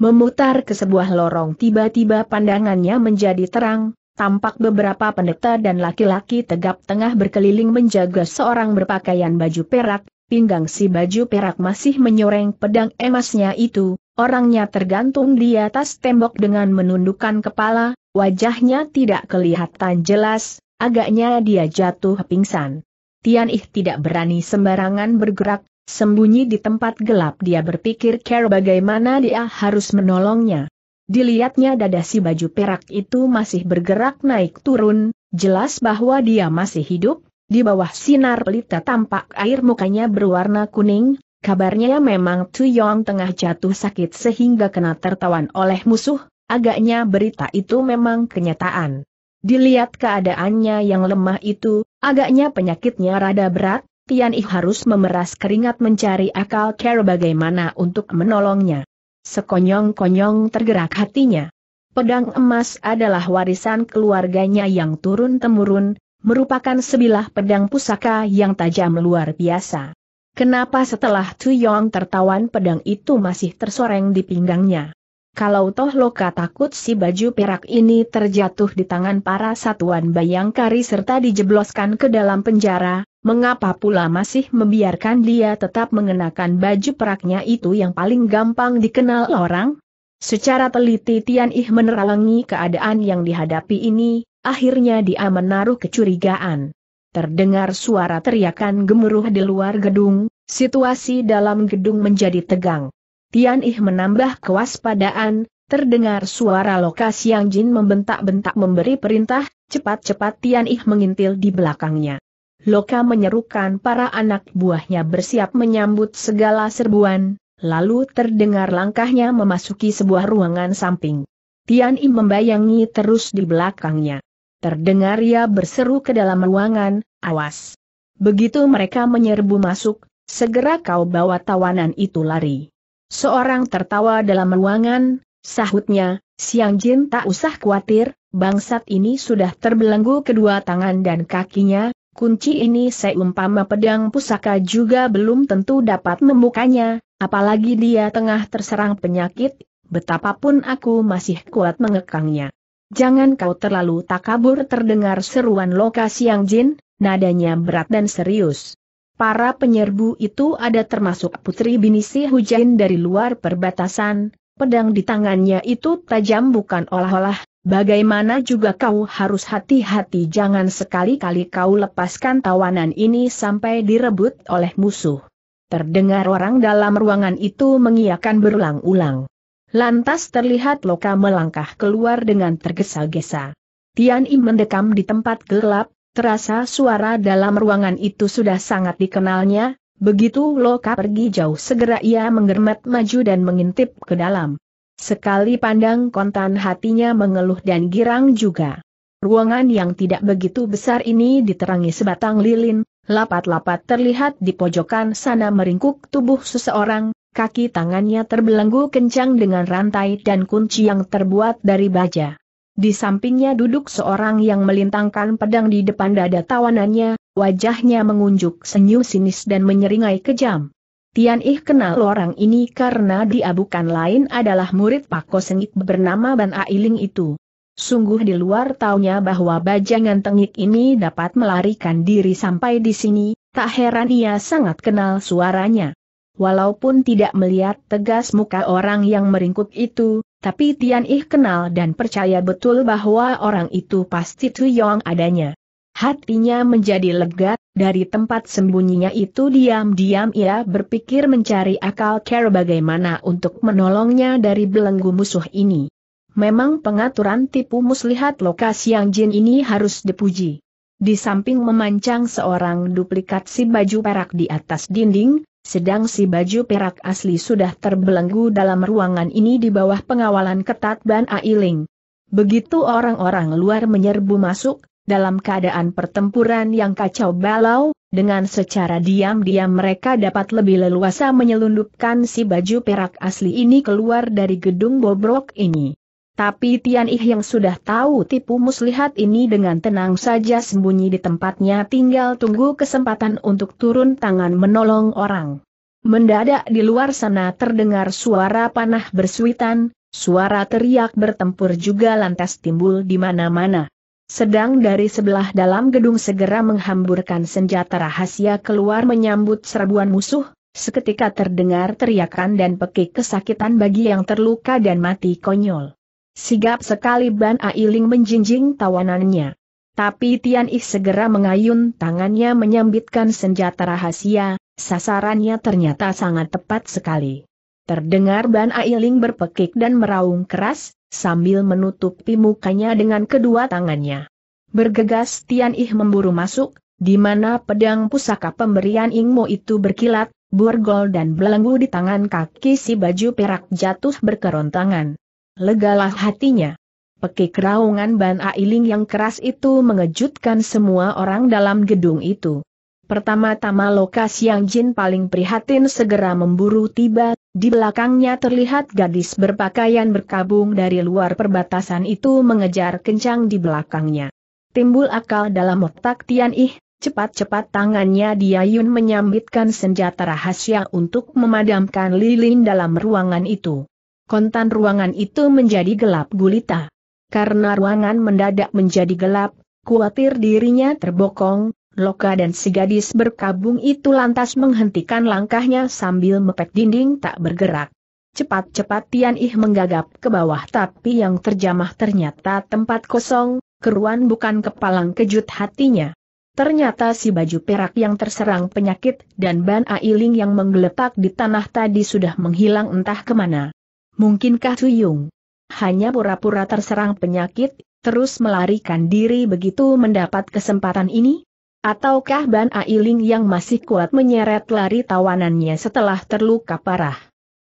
Speaker 1: Memutar ke sebuah lorong tiba-tiba pandangannya menjadi terang, tampak beberapa pendeta dan laki-laki tegap tengah berkeliling menjaga seorang berpakaian baju perak, pinggang si baju perak masih menyoreng pedang emasnya itu, orangnya tergantung di atas tembok dengan menundukkan kepala, wajahnya tidak kelihatan jelas, agaknya dia jatuh pingsan. Tian Ih tidak berani sembarangan bergerak, Sembunyi di tempat gelap dia berpikir care bagaimana dia harus menolongnya. Dilihatnya dada si baju perak itu masih bergerak naik turun, jelas bahwa dia masih hidup, di bawah sinar pelita tampak air mukanya berwarna kuning, kabarnya memang Tuyong tengah jatuh sakit sehingga kena tertawan oleh musuh, agaknya berita itu memang kenyataan. Dilihat keadaannya yang lemah itu, agaknya penyakitnya rada berat, Tian I harus memeras keringat mencari akal cara bagaimana untuk menolongnya. Sekonyong-konyong tergerak hatinya. Pedang emas adalah warisan keluarganya yang turun-temurun, merupakan sebilah pedang pusaka yang tajam luar biasa. Kenapa setelah Yong tertawan pedang itu masih tersoreng di pinggangnya? Kalau toh loka takut si baju perak ini terjatuh di tangan para satuan bayangkari serta dijebloskan ke dalam penjara, mengapa pula masih membiarkan dia tetap mengenakan baju peraknya itu yang paling gampang dikenal orang? Secara teliti Tian Ih menerangi keadaan yang dihadapi ini, akhirnya dia menaruh kecurigaan. Terdengar suara teriakan gemuruh di luar gedung, situasi dalam gedung menjadi tegang. Tian Ih menambah kewaspadaan, terdengar suara lokasi yang Jin membentak-bentak memberi perintah, cepat-cepat Tian Ih mengintil di belakangnya. Loka menyerukan para anak buahnya bersiap menyambut segala serbuan, lalu terdengar langkahnya memasuki sebuah ruangan samping. Tian Ih membayangi terus di belakangnya. Terdengar ia berseru ke dalam ruangan, awas. Begitu mereka menyerbu masuk, segera kau bawa tawanan itu lari. Seorang tertawa dalam ruangan, sahutnya, Siang Jin tak usah khawatir, bangsat ini sudah terbelenggu kedua tangan dan kakinya, kunci ini seumpama pedang pusaka juga belum tentu dapat membukanya, apalagi dia tengah terserang penyakit, betapapun aku masih kuat mengekangnya. Jangan kau terlalu takabur terdengar seruan lokasi yang jin, nadanya berat dan serius. Para penyerbu itu ada termasuk Putri Binisi Hujain dari luar perbatasan, pedang di tangannya itu tajam bukan olah-olah, bagaimana juga kau harus hati-hati jangan sekali-kali kau lepaskan tawanan ini sampai direbut oleh musuh. Terdengar orang dalam ruangan itu mengiakan berulang-ulang. Lantas terlihat Loka melangkah keluar dengan tergesa-gesa. Tian Im mendekam di tempat gelap, Terasa suara dalam ruangan itu sudah sangat dikenalnya, begitu Loka pergi jauh segera ia menggermet maju dan mengintip ke dalam. Sekali pandang kontan hatinya mengeluh dan girang juga. Ruangan yang tidak begitu besar ini diterangi sebatang lilin, lapat-lapat terlihat di pojokan sana meringkuk tubuh seseorang, kaki tangannya terbelenggu kencang dengan rantai dan kunci yang terbuat dari baja. Di sampingnya duduk seorang yang melintangkan pedang di depan dada tawanannya, wajahnya mengunjuk senyum sinis dan menyeringai kejam. Tian Ih kenal orang ini karena dia bukan lain adalah murid Pako Sengit bernama Ban Ailing itu. Sungguh di luar taunya bahwa bajangan tengik ini dapat melarikan diri sampai di sini, tak heran ia sangat kenal suaranya. Walaupun tidak melihat tegas muka orang yang meringkuk itu, tapi Tian Ih kenal dan percaya betul bahwa orang itu pasti tu Yong adanya. Hatinya menjadi lega, dari tempat sembunyinya itu diam-diam ia berpikir mencari akal care bagaimana untuk menolongnya dari belenggu musuh ini. Memang pengaturan tipu muslihat lokasi yang jin ini harus dipuji. Di samping memancang seorang duplikat si baju perak di atas dinding, sedang si baju perak asli sudah terbelenggu dalam ruangan ini di bawah pengawalan ketat Ban Ailing. Begitu orang-orang luar menyerbu masuk, dalam keadaan pertempuran yang kacau balau, dengan secara diam-diam mereka dapat lebih leluasa menyelundupkan si baju perak asli ini keluar dari gedung bobrok ini. Tapi Tian Ih yang sudah tahu tipu muslihat ini dengan tenang saja sembunyi di tempatnya tinggal tunggu kesempatan untuk turun tangan menolong orang. Mendadak di luar sana terdengar suara panah bersuitan, suara teriak bertempur juga lantas timbul di mana-mana. Sedang dari sebelah dalam gedung segera menghamburkan senjata rahasia keluar menyambut serbuan musuh, seketika terdengar teriakan dan pekik kesakitan bagi yang terluka dan mati konyol. Sigap sekali Ban Ailing menjinjing tawanannya. Tapi Tian Ih segera mengayun tangannya menyambitkan senjata rahasia, sasarannya ternyata sangat tepat sekali. Terdengar Ban Ailing berpekik dan meraung keras, sambil menutupi mukanya dengan kedua tangannya. Bergegas Tian Ih memburu masuk, di mana pedang pusaka pemberian Ingmo itu berkilat, burgol dan belenggu di tangan kaki si baju perak jatuh berkerontangan legalah hatinya. Pekik raungan Ban Ailing yang keras itu mengejutkan semua orang dalam gedung itu. Pertama-tama lokasi yang Jin paling prihatin segera memburu tiba, di belakangnya terlihat gadis berpakaian berkabung dari luar perbatasan itu mengejar kencang di belakangnya. Timbul akal dalam otak Tian Ih, cepat-cepat tangannya Diayun menyambitkan senjata rahasia untuk memadamkan lilin dalam ruangan itu kontan ruangan itu menjadi gelap gulita. Karena ruangan mendadak menjadi gelap, khawatir dirinya terbokong, Loka dan si gadis berkabung itu lantas menghentikan langkahnya sambil mepet dinding tak bergerak. Cepat-cepat Tian Ih menggagap ke bawah tapi yang terjamah ternyata tempat kosong, keruan bukan kepalang kejut hatinya. Ternyata si baju perak yang terserang penyakit dan ban ailing yang menggeletak di tanah tadi sudah menghilang entah kemana. Mungkinkah Cuyung hanya pura-pura terserang penyakit, terus melarikan diri begitu mendapat kesempatan ini? Ataukah Ban Ailing yang masih kuat menyeret lari tawanannya setelah terluka parah?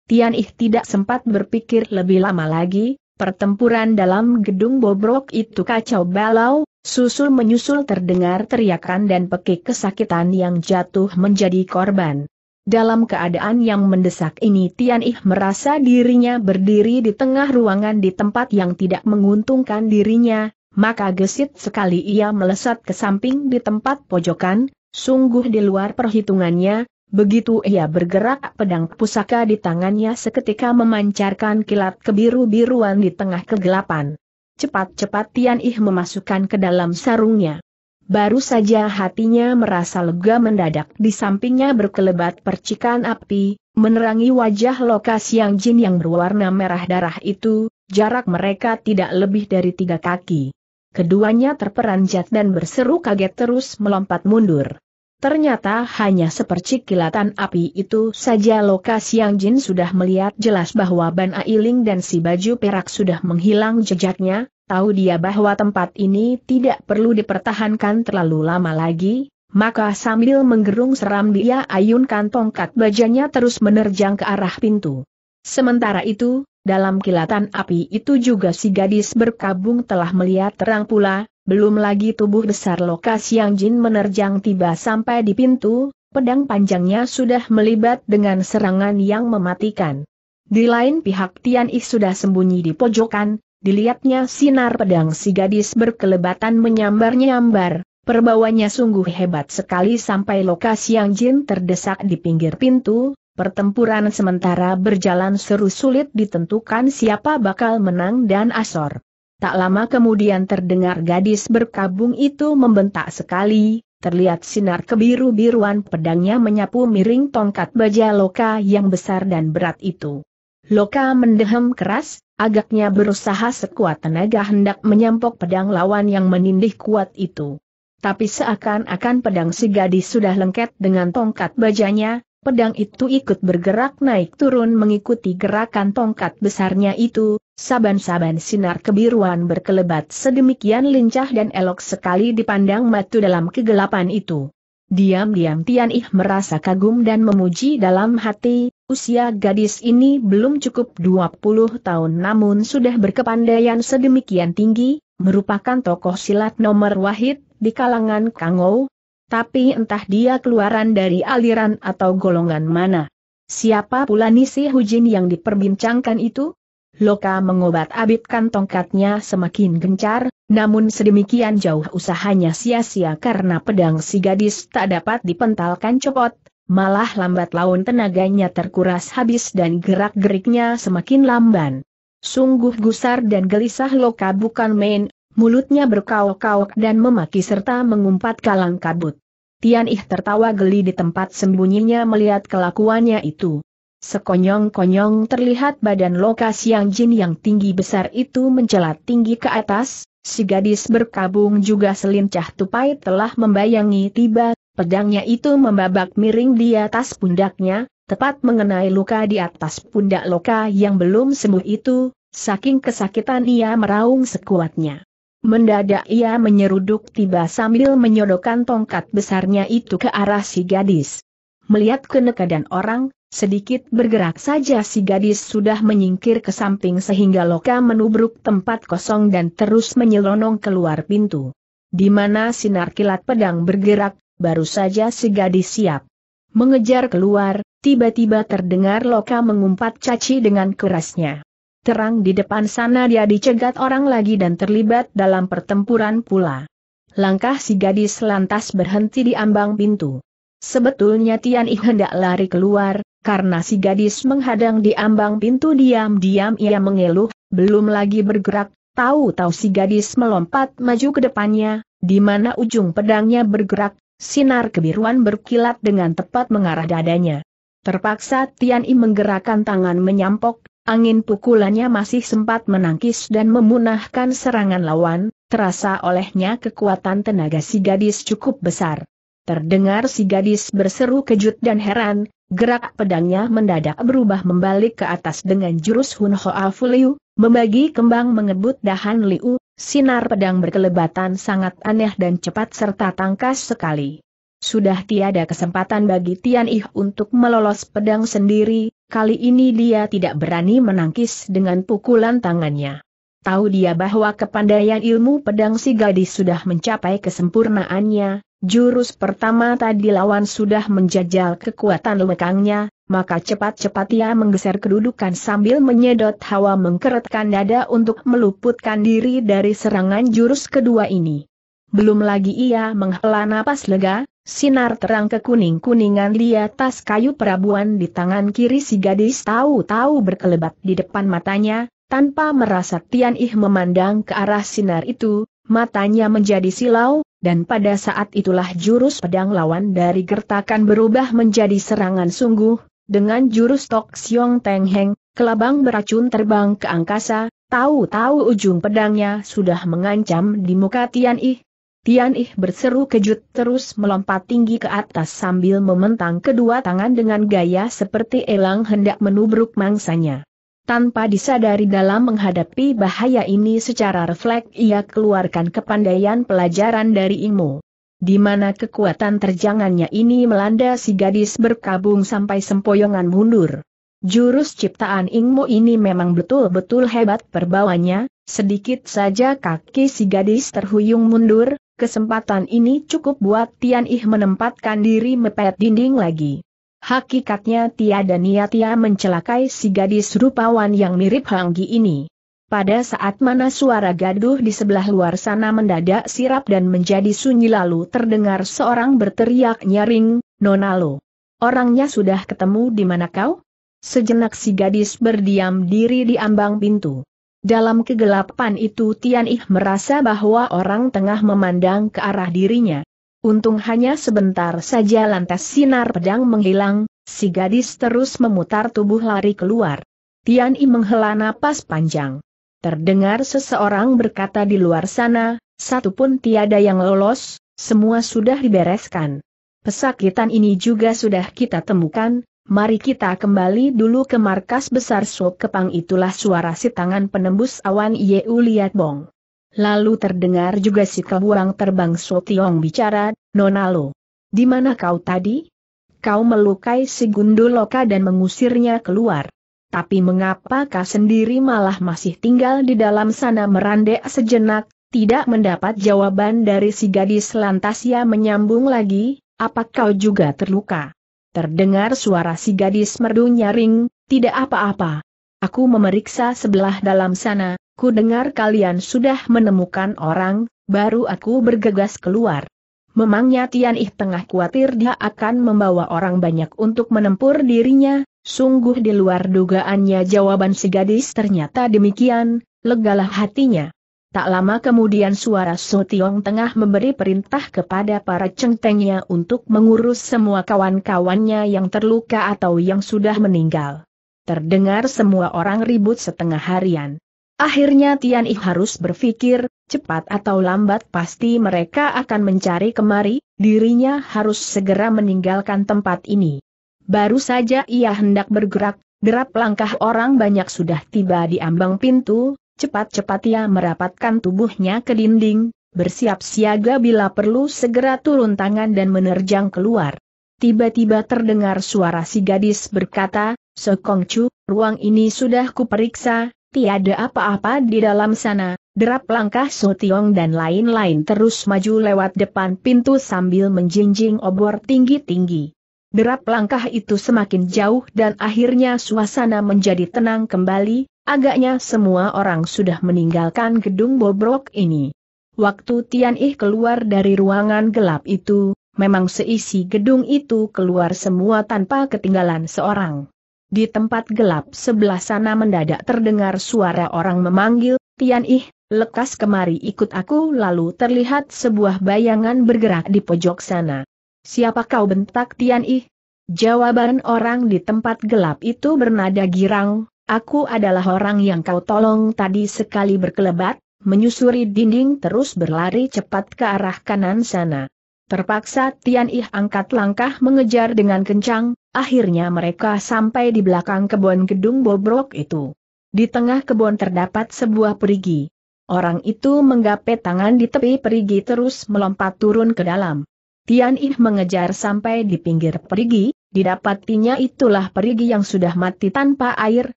Speaker 1: Tian Ih tidak sempat berpikir lebih lama lagi, pertempuran dalam gedung bobrok itu kacau balau, susul menyusul terdengar teriakan dan pekik kesakitan yang jatuh menjadi korban. Dalam keadaan yang mendesak ini Tian Ih merasa dirinya berdiri di tengah ruangan di tempat yang tidak menguntungkan dirinya, maka gesit sekali ia melesat ke samping di tempat pojokan, sungguh di luar perhitungannya, begitu ia bergerak pedang pusaka di tangannya seketika memancarkan kilat kebiru-biruan di tengah kegelapan. Cepat-cepat Tian Ih memasukkan ke dalam sarungnya. Baru saja hatinya merasa lega mendadak di sampingnya berkelebat percikan api, menerangi wajah lokasi yang jin yang berwarna merah darah itu, jarak mereka tidak lebih dari tiga kaki. Keduanya terperanjat dan berseru kaget terus melompat mundur. Ternyata hanya sepercik kilatan api itu saja lokasi yang Jin sudah melihat jelas bahwa Ban Ailing dan si baju perak sudah menghilang jejaknya, tahu dia bahwa tempat ini tidak perlu dipertahankan terlalu lama lagi, maka sambil menggerung seram dia ayunkan tongkat bajanya terus menerjang ke arah pintu. Sementara itu, dalam kilatan api itu juga si gadis berkabung telah melihat terang pula, belum lagi tubuh besar lokasi yang jin menerjang tiba sampai di pintu, pedang panjangnya sudah melibat dengan serangan yang mematikan. Di lain pihak Tian Yi sudah sembunyi di pojokan, Dilihatnya sinar pedang si gadis berkelebatan menyambar-nyambar, perbawanya sungguh hebat sekali sampai lokasi yang Jin terdesak di pinggir pintu, pertempuran sementara berjalan seru sulit ditentukan siapa bakal menang dan asor. Tak lama kemudian terdengar gadis berkabung itu membentak sekali, terlihat sinar kebiru-biruan pedangnya menyapu miring tongkat baja loka yang besar dan berat itu. Loka mendehem keras, agaknya berusaha sekuat tenaga hendak menyampok pedang lawan yang menindih kuat itu. Tapi seakan-akan pedang si gadis sudah lengket dengan tongkat bajanya, pedang itu ikut bergerak naik turun mengikuti gerakan tongkat besarnya itu, saban-saban sinar kebiruan berkelebat sedemikian lincah dan elok sekali dipandang matu dalam kegelapan itu. Diam-diam Tian Ih merasa kagum dan memuji dalam hati, Usia gadis ini belum cukup 20 tahun namun sudah berkepandaian sedemikian tinggi, merupakan tokoh silat nomor wahid di kalangan Kangou. Tapi entah dia keluaran dari aliran atau golongan mana. Siapa pula Nisi Hujin yang diperbincangkan itu? Loka mengobat abitkan tongkatnya semakin gencar, namun sedemikian jauh usahanya sia-sia karena pedang si gadis tak dapat dipentalkan copot, malah lambat laun tenaganya terkuras habis dan gerak-geriknya semakin lamban. Sungguh gusar dan gelisah loka bukan main, mulutnya berkauk kauk dan memaki serta mengumpat kalang kabut. Tian Ih tertawa geli di tempat sembunyinya melihat kelakuannya itu. Sekonyong-konyong terlihat badan loka siang jin yang tinggi besar itu mencelat tinggi ke atas, Si gadis berkabung juga selincah tupai telah membayangi tiba Pedangnya itu membabak miring di atas pundaknya, tepat mengenai luka di atas pundak loka yang belum sembuh itu, saking kesakitan ia meraung sekuatnya. Mendadak ia menyeruduk tiba sambil menyodokkan tongkat besarnya itu ke arah si gadis. Melihat kenekadan orang, sedikit bergerak saja si gadis sudah menyingkir ke samping sehingga loka menubruk tempat kosong dan terus menyelonong keluar pintu. Di mana sinar kilat pedang bergerak baru saja si gadis siap. Mengejar keluar, tiba-tiba terdengar Loka mengumpat caci dengan kerasnya. Terang di depan sana dia dicegat orang lagi dan terlibat dalam pertempuran pula. Langkah si gadis lantas berhenti di ambang pintu. Sebetulnya Tian Ih hendak lari keluar, karena si gadis menghadang di ambang pintu diam-diam ia mengeluh, belum lagi bergerak, tahu-tahu si gadis melompat maju ke depannya, di mana ujung pedangnya bergerak, Sinar kebiruan berkilat dengan tepat mengarah dadanya. Terpaksa Tian I menggerakkan tangan menyampok, angin pukulannya masih sempat menangkis dan memunahkan serangan lawan, terasa olehnya kekuatan tenaga si gadis cukup besar. Terdengar si gadis berseru kejut dan heran, gerak pedangnya mendadak berubah membalik ke atas dengan jurus Hun Hoa Fu Liu, membagi kembang mengebut dahan Liu, Sinar pedang berkelebatan sangat aneh dan cepat serta tangkas sekali. Sudah tiada kesempatan bagi Tian Ih untuk melolos pedang sendiri, kali ini dia tidak berani menangkis dengan pukulan tangannya. Tahu dia bahwa kepandaian ilmu pedang si gadis sudah mencapai kesempurnaannya, jurus pertama tadi lawan sudah menjajal kekuatan lekangnya, maka cepat-cepat ia menggeser kedudukan sambil menyedot hawa mengkeretkan dada untuk meluputkan diri dari serangan jurus kedua ini. Belum lagi ia menghela napas lega, sinar terang kekuning-kuningan di atas kayu perabuan di tangan kiri si gadis tahu-tahu berkelebat di depan matanya, tanpa merasa Tian Ih memandang ke arah sinar itu, matanya menjadi silau, dan pada saat itulah jurus pedang lawan dari gertakan berubah menjadi serangan sungguh, dengan jurus Tok Siong Teng Heng, kelabang beracun terbang ke angkasa, tahu-tahu ujung pedangnya sudah mengancam di muka Tian Ih. Tian Ih berseru kejut terus melompat tinggi ke atas sambil mementang kedua tangan dengan gaya seperti elang hendak menubruk mangsanya. Tanpa disadari dalam menghadapi bahaya ini secara refleks ia keluarkan kepandaian pelajaran dari ilmu. Di mana kekuatan terjangannya ini melanda si gadis berkabung sampai sempoyongan mundur. Jurus ciptaan ilmu ini memang betul-betul hebat perbawanya, sedikit saja kaki si gadis terhuyung mundur, kesempatan ini cukup buat Tian Ih menempatkan diri mepet dinding lagi. Hakikatnya tiada niat ia mencelakai si gadis rupawan yang mirip Hanggi ini. Pada saat mana suara gaduh di sebelah luar sana mendadak sirap dan menjadi sunyi lalu terdengar seorang berteriak nyaring, Nonalo. Orangnya sudah ketemu di mana kau? Sejenak si gadis berdiam diri di ambang pintu. Dalam kegelapan itu Tian Ih merasa bahwa orang tengah memandang ke arah dirinya. Untung hanya sebentar saja lantas sinar pedang menghilang, si gadis terus memutar tubuh lari keluar. Tian I menghela napas panjang. Terdengar seseorang berkata di luar sana, satu pun tiada yang lolos, semua sudah dibereskan. Pesakitan ini juga sudah kita temukan, mari kita kembali dulu ke markas besar Sok Kepang itulah suara si tangan penembus awan Yeu Liat Bong. Lalu terdengar juga si kebuang terbang Sotiong bicara, Nona Lo. Di mana kau tadi? Kau melukai si Gunduloka dan mengusirnya keluar. Tapi mengapa kau sendiri malah masih tinggal di dalam sana merandek sejenak, tidak mendapat jawaban dari si gadis lantas ia menyambung lagi, apa kau juga terluka? Terdengar suara si gadis merdu nyaring, tidak apa-apa. Aku memeriksa sebelah dalam sana, Ku dengar kalian sudah menemukan orang, baru aku bergegas keluar. Memangnya Tian Ih tengah khawatir dia akan membawa orang banyak untuk menempur dirinya, sungguh di luar dugaannya jawaban si gadis ternyata demikian, legalah hatinya. Tak lama kemudian suara So Tiong tengah memberi perintah kepada para centengnya untuk mengurus semua kawan-kawannya yang terluka atau yang sudah meninggal. Terdengar semua orang ribut setengah harian. Akhirnya Tian Yi harus berpikir, cepat atau lambat pasti mereka akan mencari kemari, dirinya harus segera meninggalkan tempat ini. Baru saja ia hendak bergerak, derap langkah orang banyak sudah tiba di ambang pintu, cepat-cepat ia merapatkan tubuhnya ke dinding, bersiap siaga bila perlu segera turun tangan dan menerjang keluar. Tiba-tiba terdengar suara si gadis berkata, Sekongcu, ruang ini sudah kuperiksa, Tiada apa-apa di dalam sana, derap langkah Sotiong dan lain-lain terus maju lewat depan pintu sambil menjinjing obor tinggi-tinggi. Derap langkah itu semakin jauh dan akhirnya suasana menjadi tenang kembali, agaknya semua orang sudah meninggalkan gedung bobrok ini. Waktu Tian Ih keluar dari ruangan gelap itu, memang seisi gedung itu keluar semua tanpa ketinggalan seorang. Di tempat gelap sebelah sana mendadak terdengar suara orang memanggil, Tian Ih, lekas kemari ikut aku lalu terlihat sebuah bayangan bergerak di pojok sana. Siapa kau bentak Tian Ih? Jawaban orang di tempat gelap itu bernada girang, aku adalah orang yang kau tolong tadi sekali berkelebat, menyusuri dinding terus berlari cepat ke arah kanan sana. Terpaksa Tian Ih angkat langkah mengejar dengan kencang, Akhirnya mereka sampai di belakang kebun gedung bobrok itu. Di tengah kebun terdapat sebuah perigi. Orang itu menggapai tangan di tepi perigi terus melompat turun ke dalam. Tian Ih mengejar sampai di pinggir perigi, didapatinya itulah perigi yang sudah mati tanpa air,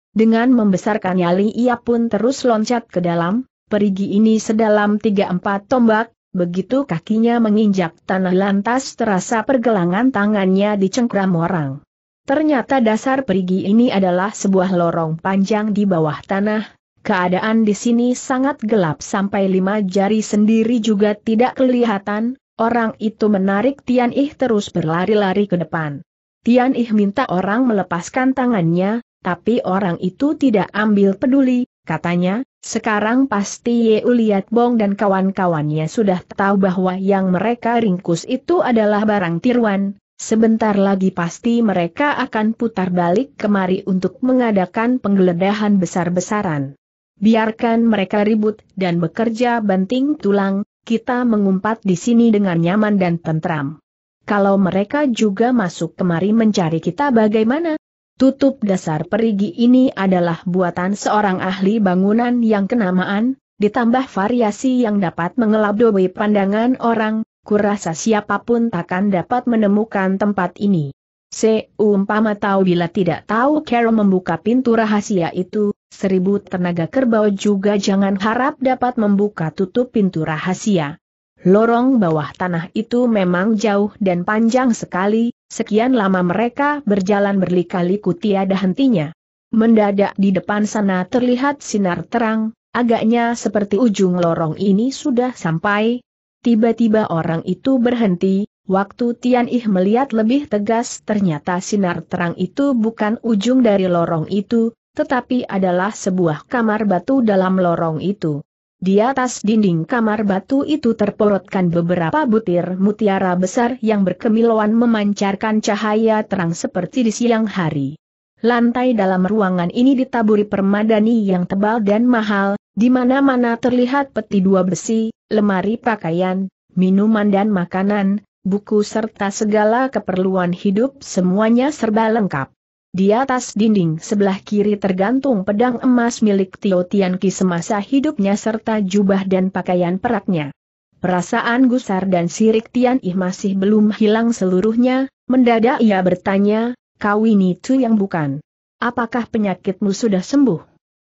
Speaker 1: dengan membesarkan nyali ia pun terus loncat ke dalam, perigi ini sedalam 3-4 tombak, begitu kakinya menginjak tanah lantas terasa pergelangan tangannya dicengkram orang. Ternyata dasar perigi ini adalah sebuah lorong panjang di bawah tanah, keadaan di sini sangat gelap sampai lima jari sendiri juga tidak kelihatan, orang itu menarik Tian Ih terus berlari-lari ke depan. Tian Ih minta orang melepaskan tangannya, tapi orang itu tidak ambil peduli, katanya, sekarang pasti Ye Uliat Bong dan kawan-kawannya sudah tahu bahwa yang mereka ringkus itu adalah barang tiruan, Sebentar lagi pasti mereka akan putar balik kemari untuk mengadakan penggeledahan besar-besaran. Biarkan mereka ribut dan bekerja banting tulang, kita mengumpat di sini dengan nyaman dan tentram. Kalau mereka juga masuk kemari mencari kita bagaimana? Tutup dasar perigi ini adalah buatan seorang ahli bangunan yang kenamaan, ditambah variasi yang dapat mengelabui pandangan orang, kurasa siapapun takkan dapat menemukan tempat ini. Seumpama tahu bila tidak tahu Carol membuka pintu rahasia itu, seribu tenaga kerbau juga jangan harap dapat membuka tutup pintu rahasia. Lorong bawah tanah itu memang jauh dan panjang sekali, sekian lama mereka berjalan berliku liku tiada hentinya. Mendadak di depan sana terlihat sinar terang, agaknya seperti ujung lorong ini sudah sampai, Tiba-tiba orang itu berhenti, waktu Tian Ih melihat lebih tegas ternyata sinar terang itu bukan ujung dari lorong itu, tetapi adalah sebuah kamar batu dalam lorong itu. Di atas dinding kamar batu itu terporotkan beberapa butir mutiara besar yang berkemiluan memancarkan cahaya terang seperti di siang hari. Lantai dalam ruangan ini ditaburi permadani yang tebal dan mahal, di mana-mana terlihat peti dua besi, lemari pakaian, minuman dan makanan, buku serta segala keperluan hidup semuanya serba lengkap. Di atas dinding sebelah kiri tergantung pedang emas milik Tio Tianki semasa hidupnya serta jubah dan pakaian peraknya. Perasaan gusar dan sirik Tian Ih masih belum hilang seluruhnya, mendadak ia bertanya, kau ini tuh yang bukan. Apakah penyakitmu sudah sembuh?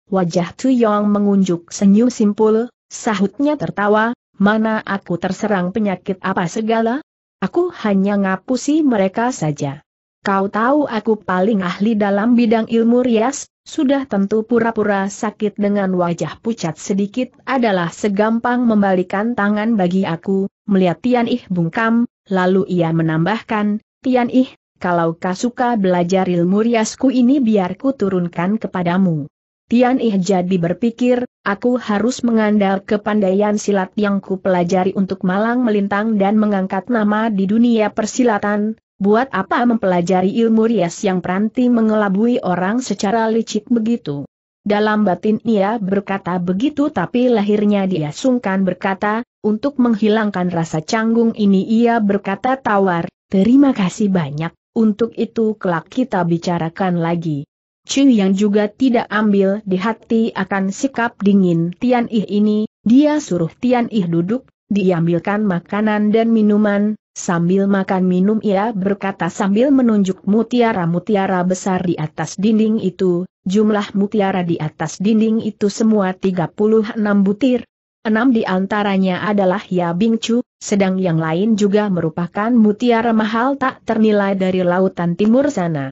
Speaker 1: Wajah Tuyong mengunjuk senyum simpul, sahutnya tertawa, mana aku terserang penyakit apa segala? Aku hanya ngapusi mereka saja. Kau tahu aku paling ahli dalam bidang ilmu rias, sudah tentu pura-pura sakit dengan wajah pucat sedikit adalah segampang membalikan tangan bagi aku, melihat Tian Ih bungkam, lalu ia menambahkan, Tian Ih, kalau kau suka belajar ilmu riasku ini biar ku turunkan kepadamu. Tian Ih jadi berpikir, aku harus mengandal kepandaian silat yang kupelajari untuk malang melintang dan mengangkat nama di dunia persilatan, buat apa mempelajari ilmu rias yang peranti mengelabui orang secara licik begitu. Dalam batin ia berkata begitu tapi lahirnya dia sungkan berkata, untuk menghilangkan rasa canggung ini ia berkata tawar, terima kasih banyak, untuk itu kelak kita bicarakan lagi. Chu yang juga tidak ambil di hati akan sikap dingin Tian Ih ini, dia suruh Tian Ih duduk, diambilkan makanan dan minuman, sambil makan minum ia berkata sambil menunjuk mutiara-mutiara besar di atas dinding itu, jumlah mutiara di atas dinding itu semua 36 butir. Enam di antaranya adalah Ya Bing Chu, sedang yang lain juga merupakan mutiara mahal tak ternilai dari lautan timur sana.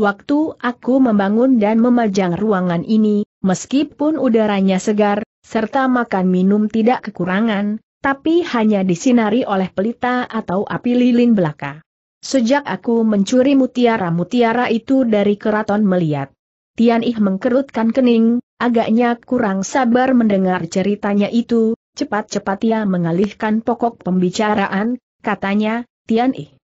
Speaker 1: Waktu aku membangun dan memajang ruangan ini, meskipun udaranya segar, serta makan minum tidak kekurangan, tapi hanya disinari oleh pelita atau api lilin belaka. Sejak aku mencuri mutiara-mutiara itu dari keraton melihat. Tian Ih mengkerutkan kening, agaknya kurang sabar mendengar ceritanya itu, cepat-cepat ia mengalihkan pokok pembicaraan, katanya, Tian Ih.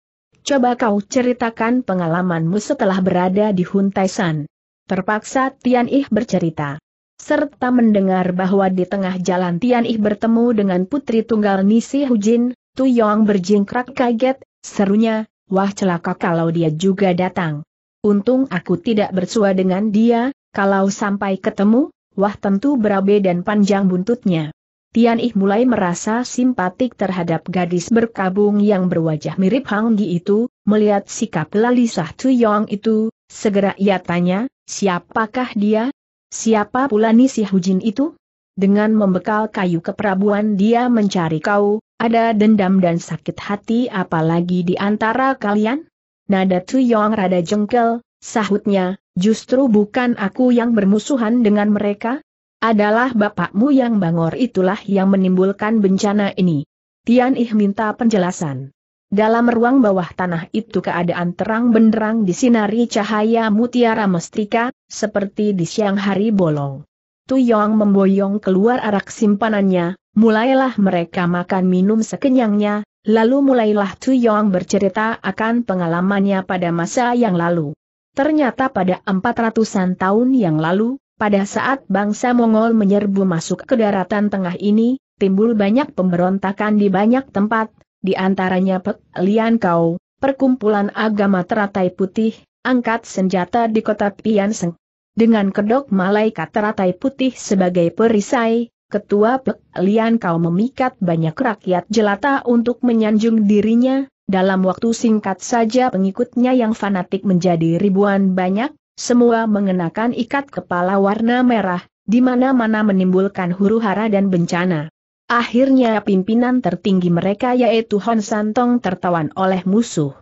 Speaker 1: Coba kau ceritakan pengalamanmu setelah berada di Huntaisan. Terpaksa Tian Ih bercerita. Serta mendengar bahwa di tengah jalan Tian Ih bertemu dengan putri tunggal Nisi Hujin, Tuyong berjingkrak kaget, serunya, wah celaka kalau dia juga datang. Untung aku tidak bersua dengan dia, kalau sampai ketemu, wah tentu berabe dan panjang buntutnya. Tian Ih mulai merasa simpatik terhadap gadis berkabung yang berwajah mirip Hang Gi itu, melihat sikap Lalisah Yong itu, segera ia tanya, siapakah dia? Siapa pula Hu Hujin itu? Dengan membekal kayu keperabuan dia mencari kau, ada dendam dan sakit hati apalagi di antara kalian? Nada Yong rada jengkel, sahutnya, justru bukan aku yang bermusuhan dengan mereka, adalah bapakmu yang bangor itulah yang menimbulkan bencana ini. Tian Ih minta penjelasan. Dalam ruang bawah tanah itu keadaan terang benderang disinari cahaya mutiara mestika, seperti di siang hari bolong. Tuyong memboyong keluar arak simpanannya, mulailah mereka makan minum sekenyangnya, lalu mulailah Tuyong bercerita akan pengalamannya pada masa yang lalu. Ternyata pada empat ratusan tahun yang lalu, pada saat bangsa Mongol menyerbu masuk ke daratan tengah ini, timbul banyak pemberontakan di banyak tempat, di antaranya Pek Lian Kau, perkumpulan agama teratai putih, angkat senjata di kota Pianseng. Dengan kedok malaikat teratai putih sebagai perisai, ketua Pek Lian Kau memikat banyak rakyat jelata untuk menyanjung dirinya, dalam waktu singkat saja pengikutnya yang fanatik menjadi ribuan banyak, semua mengenakan ikat kepala warna merah, di mana-mana menimbulkan huru-hara dan bencana. Akhirnya pimpinan tertinggi mereka yaitu Hon Santong tertawan oleh musuh.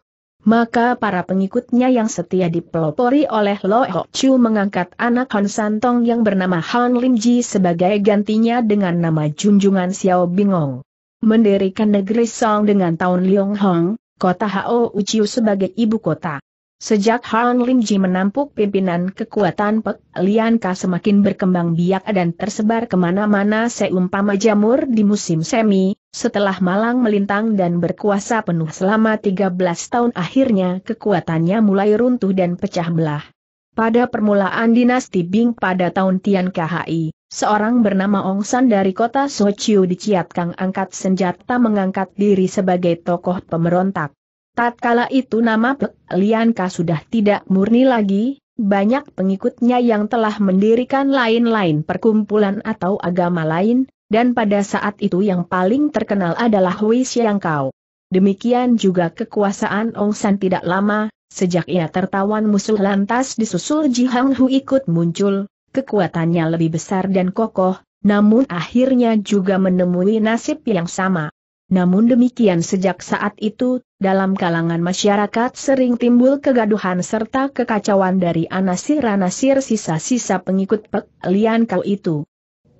Speaker 1: Maka para pengikutnya yang setia dipelopori oleh Lo Ho Chu mengangkat anak Hon Santong yang bernama Han Lim Ji sebagai gantinya dengan nama junjungan Xiao Bingong. Mendirikan negeri Song dengan tahun Liong Hong, kota Hao Uchiu sebagai ibu kota. Sejak Han Lim Ji menampuk pimpinan kekuatan Pek Lian Ka semakin berkembang biak dan tersebar kemana-mana seumpama jamur di musim semi, setelah malang melintang dan berkuasa penuh selama 13 tahun akhirnya kekuatannya mulai runtuh dan pecah belah. Pada permulaan dinasti Bing pada tahun Tian KHI, seorang bernama Ong San dari kota Sochiu Kang angkat senjata mengangkat diri sebagai tokoh pemberontak. Tatkala itu nama Pek Lianka sudah tidak murni lagi, banyak pengikutnya yang telah mendirikan lain-lain perkumpulan atau agama lain, dan pada saat itu yang paling terkenal adalah Wei Kau. Demikian juga kekuasaan Ong San tidak lama, sejak ia tertawan musuh lantas disusul Ji Hang Hu ikut muncul, kekuatannya lebih besar dan kokoh, namun akhirnya juga menemui nasib yang sama. Namun demikian sejak saat itu, dalam kalangan masyarakat sering timbul kegaduhan serta kekacauan dari anasir-anasir sisa-sisa pengikut Pek Lian Kau itu.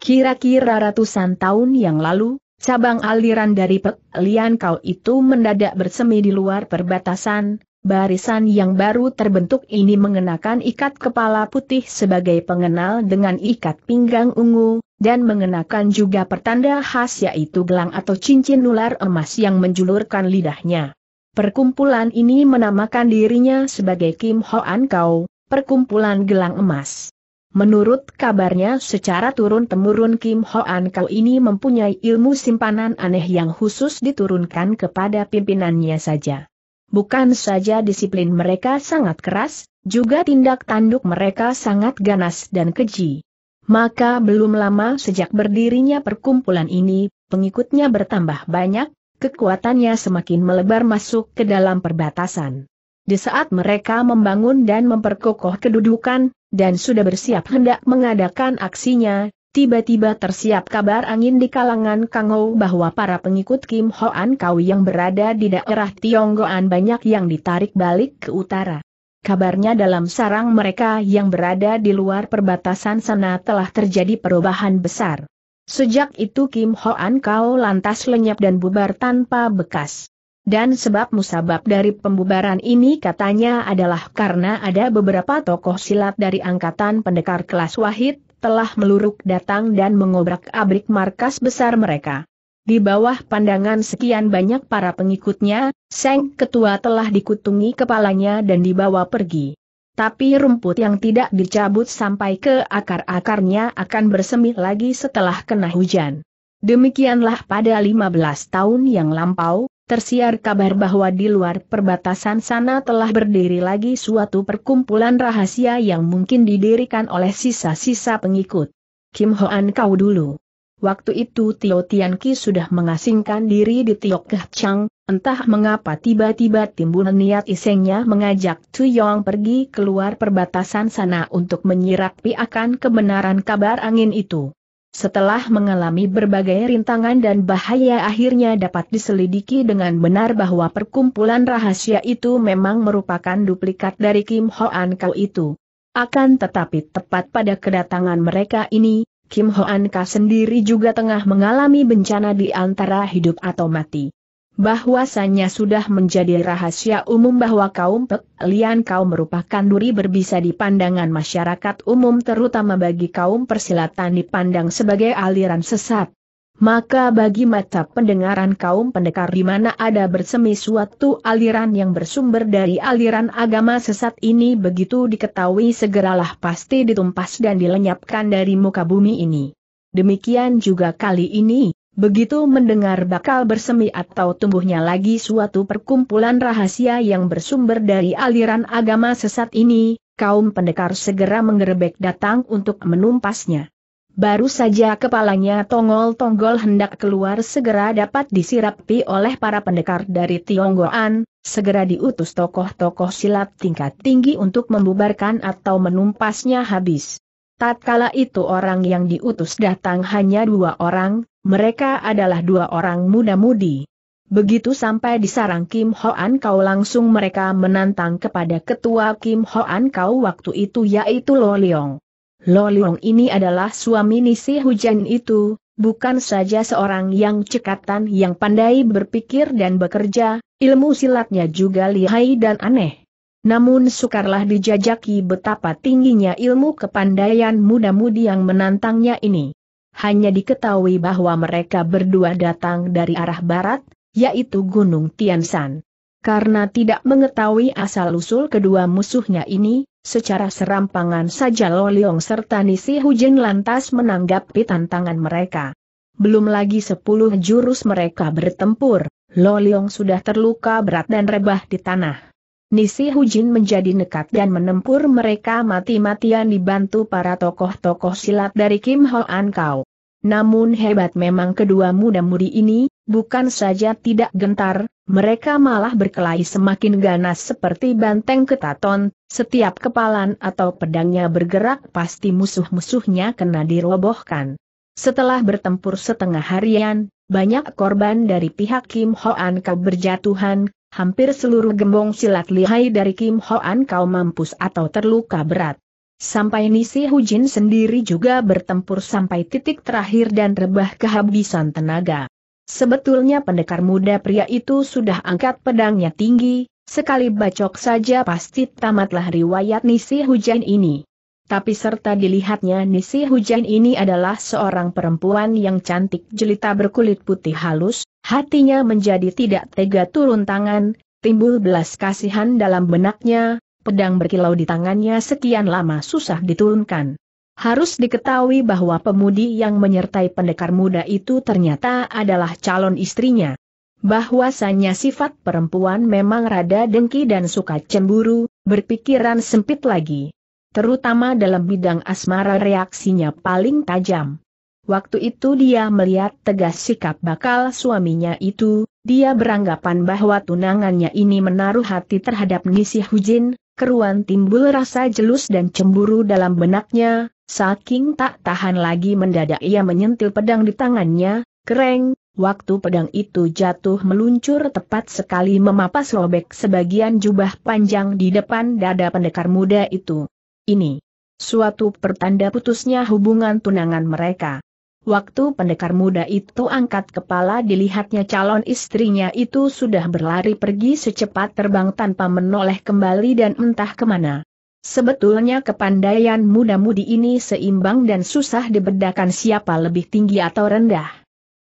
Speaker 1: Kira-kira ratusan tahun yang lalu, cabang aliran dari Pek Lian Kau itu mendadak bersemi di luar perbatasan, Barisan yang baru terbentuk ini mengenakan ikat kepala putih sebagai pengenal dengan ikat pinggang ungu, dan mengenakan juga pertanda khas yaitu gelang atau cincin ular emas yang menjulurkan lidahnya. Perkumpulan ini menamakan dirinya sebagai Kim Hoan Kau, Perkumpulan Gelang Emas. Menurut kabarnya secara turun-temurun Kim Hoan Kau ini mempunyai ilmu simpanan aneh yang khusus diturunkan kepada pimpinannya saja. Bukan saja disiplin mereka sangat keras, juga tindak tanduk mereka sangat ganas dan keji. Maka belum lama sejak berdirinya perkumpulan ini, pengikutnya bertambah banyak, kekuatannya semakin melebar masuk ke dalam perbatasan. Di saat mereka membangun dan memperkokoh kedudukan, dan sudah bersiap hendak mengadakan aksinya, tiba-tiba tersiap kabar angin di kalangan Kang Kangou bahwa para pengikut Kim Hoan Kau yang berada di daerah Tionggoan banyak yang ditarik balik ke utara. Kabarnya dalam sarang mereka yang berada di luar perbatasan sana telah terjadi perubahan besar. Sejak itu Kim Hoan Kau lantas lenyap dan bubar tanpa bekas. Dan sebab musabab dari pembubaran ini katanya adalah karena ada beberapa tokoh silat dari angkatan pendekar kelas wahid, telah meluruk datang dan mengobrak-abrik markas besar mereka. Di bawah pandangan sekian banyak para pengikutnya, Seng Ketua telah dikutungi kepalanya dan dibawa pergi tapi rumput yang tidak dicabut sampai ke akar-akarnya akan bersemi lagi setelah kena hujan. Demikianlah pada 15 tahun yang lampau, tersiar kabar bahwa di luar perbatasan sana telah berdiri lagi suatu perkumpulan rahasia yang mungkin didirikan oleh sisa-sisa pengikut. Kim Hoan kau dulu. Waktu itu Tio Tianqi sudah mengasingkan diri di Tio Chang, entah mengapa tiba-tiba timbul niat isengnya mengajak Tu Yong pergi keluar perbatasan sana untuk menyiratpi akan kebenaran kabar angin itu. Setelah mengalami berbagai rintangan dan bahaya akhirnya dapat diselidiki dengan benar bahwa perkumpulan rahasia itu memang merupakan duplikat dari Kim Hoan Kau itu. Akan tetapi tepat pada kedatangan mereka ini, Kim Hoan Ka sendiri juga tengah mengalami bencana di antara hidup atau mati. Bahwasannya sudah menjadi rahasia umum bahwa kaum Pek Lian Kau merupakan duri berbisa di pandangan masyarakat umum terutama bagi kaum persilatan dipandang sebagai aliran sesat. Maka bagi mata pendengaran kaum pendekar di mana ada bersemi suatu aliran yang bersumber dari aliran agama sesat ini begitu diketahui segeralah pasti ditumpas dan dilenyapkan dari muka bumi ini. Demikian juga kali ini, begitu mendengar bakal bersemi atau tumbuhnya lagi suatu perkumpulan rahasia yang bersumber dari aliran agama sesat ini, kaum pendekar segera menggerebek datang untuk menumpasnya. Baru saja kepalanya tonggol-tonggol hendak keluar segera dapat disirapi oleh para pendekar dari Tionggoan, segera diutus tokoh-tokoh silat tingkat tinggi untuk membubarkan atau menumpasnya habis. Tatkala itu orang yang diutus datang hanya dua orang, mereka adalah dua orang muda-mudi. Begitu sampai di sarang Kim Hoan Kau langsung mereka menantang kepada ketua Kim Hoan Kau waktu itu yaitu Lo Leong. Loliong ini adalah suami Nisi Hujan itu, bukan saja seorang yang cekatan yang pandai berpikir dan bekerja, ilmu silatnya juga lihai dan aneh. Namun sukarlah dijajaki betapa tingginya ilmu kepandaian muda-mudi yang menantangnya ini. Hanya diketahui bahwa mereka berdua datang dari arah barat, yaitu Gunung Tian Tiansan. Karena tidak mengetahui asal-usul kedua musuhnya ini, secara serampangan saja Loliong serta Nisi Hujin lantas menanggapi tantangan mereka. Belum lagi sepuluh jurus mereka bertempur, Loliong sudah terluka berat dan rebah di tanah. Nisi Hujin menjadi nekat dan menempur mereka mati-matian dibantu para tokoh-tokoh silat dari Kim Ho An Kau. Namun hebat memang kedua muda-mudi ini, bukan saja tidak gentar, mereka malah berkelahi semakin ganas seperti banteng ketaton, setiap kepalan atau pedangnya bergerak pasti musuh-musuhnya kena dirobohkan. Setelah bertempur setengah harian, banyak korban dari pihak Kim Hoan Kau berjatuhan, hampir seluruh gembong silat lihai dari Kim Hoan Kau mampus atau terluka berat. Sampai Nisi Hujin sendiri juga bertempur sampai titik terakhir dan rebah kehabisan tenaga. Sebetulnya pendekar muda pria itu sudah angkat pedangnya tinggi, sekali bacok saja pasti tamatlah riwayat Nisi Hujan ini. Tapi serta dilihatnya Nisi Hujan ini adalah seorang perempuan yang cantik jelita berkulit putih halus, hatinya menjadi tidak tega turun tangan, timbul belas kasihan dalam benaknya, pedang berkilau di tangannya sekian lama susah diturunkan. Harus diketahui bahwa pemudi yang menyertai pendekar muda itu ternyata adalah calon istrinya. Bahwasannya sifat perempuan memang rada dengki dan suka cemburu, berpikiran sempit lagi. Terutama dalam bidang asmara reaksinya paling tajam. Waktu itu dia melihat tegas sikap bakal suaminya itu, dia beranggapan bahwa tunangannya ini menaruh hati terhadap Nisi Hujin, keruan timbul rasa jelus dan cemburu dalam benaknya, Saking tak tahan lagi mendadak ia menyentil pedang di tangannya, kereng, waktu pedang itu jatuh meluncur tepat sekali memapas robek sebagian jubah panjang di depan dada pendekar muda itu. Ini suatu pertanda putusnya hubungan tunangan mereka. Waktu pendekar muda itu angkat kepala dilihatnya calon istrinya itu sudah berlari pergi secepat terbang tanpa menoleh kembali dan entah kemana. Sebetulnya kepandaian muda-mudi ini seimbang dan susah dibedakan siapa lebih tinggi atau rendah.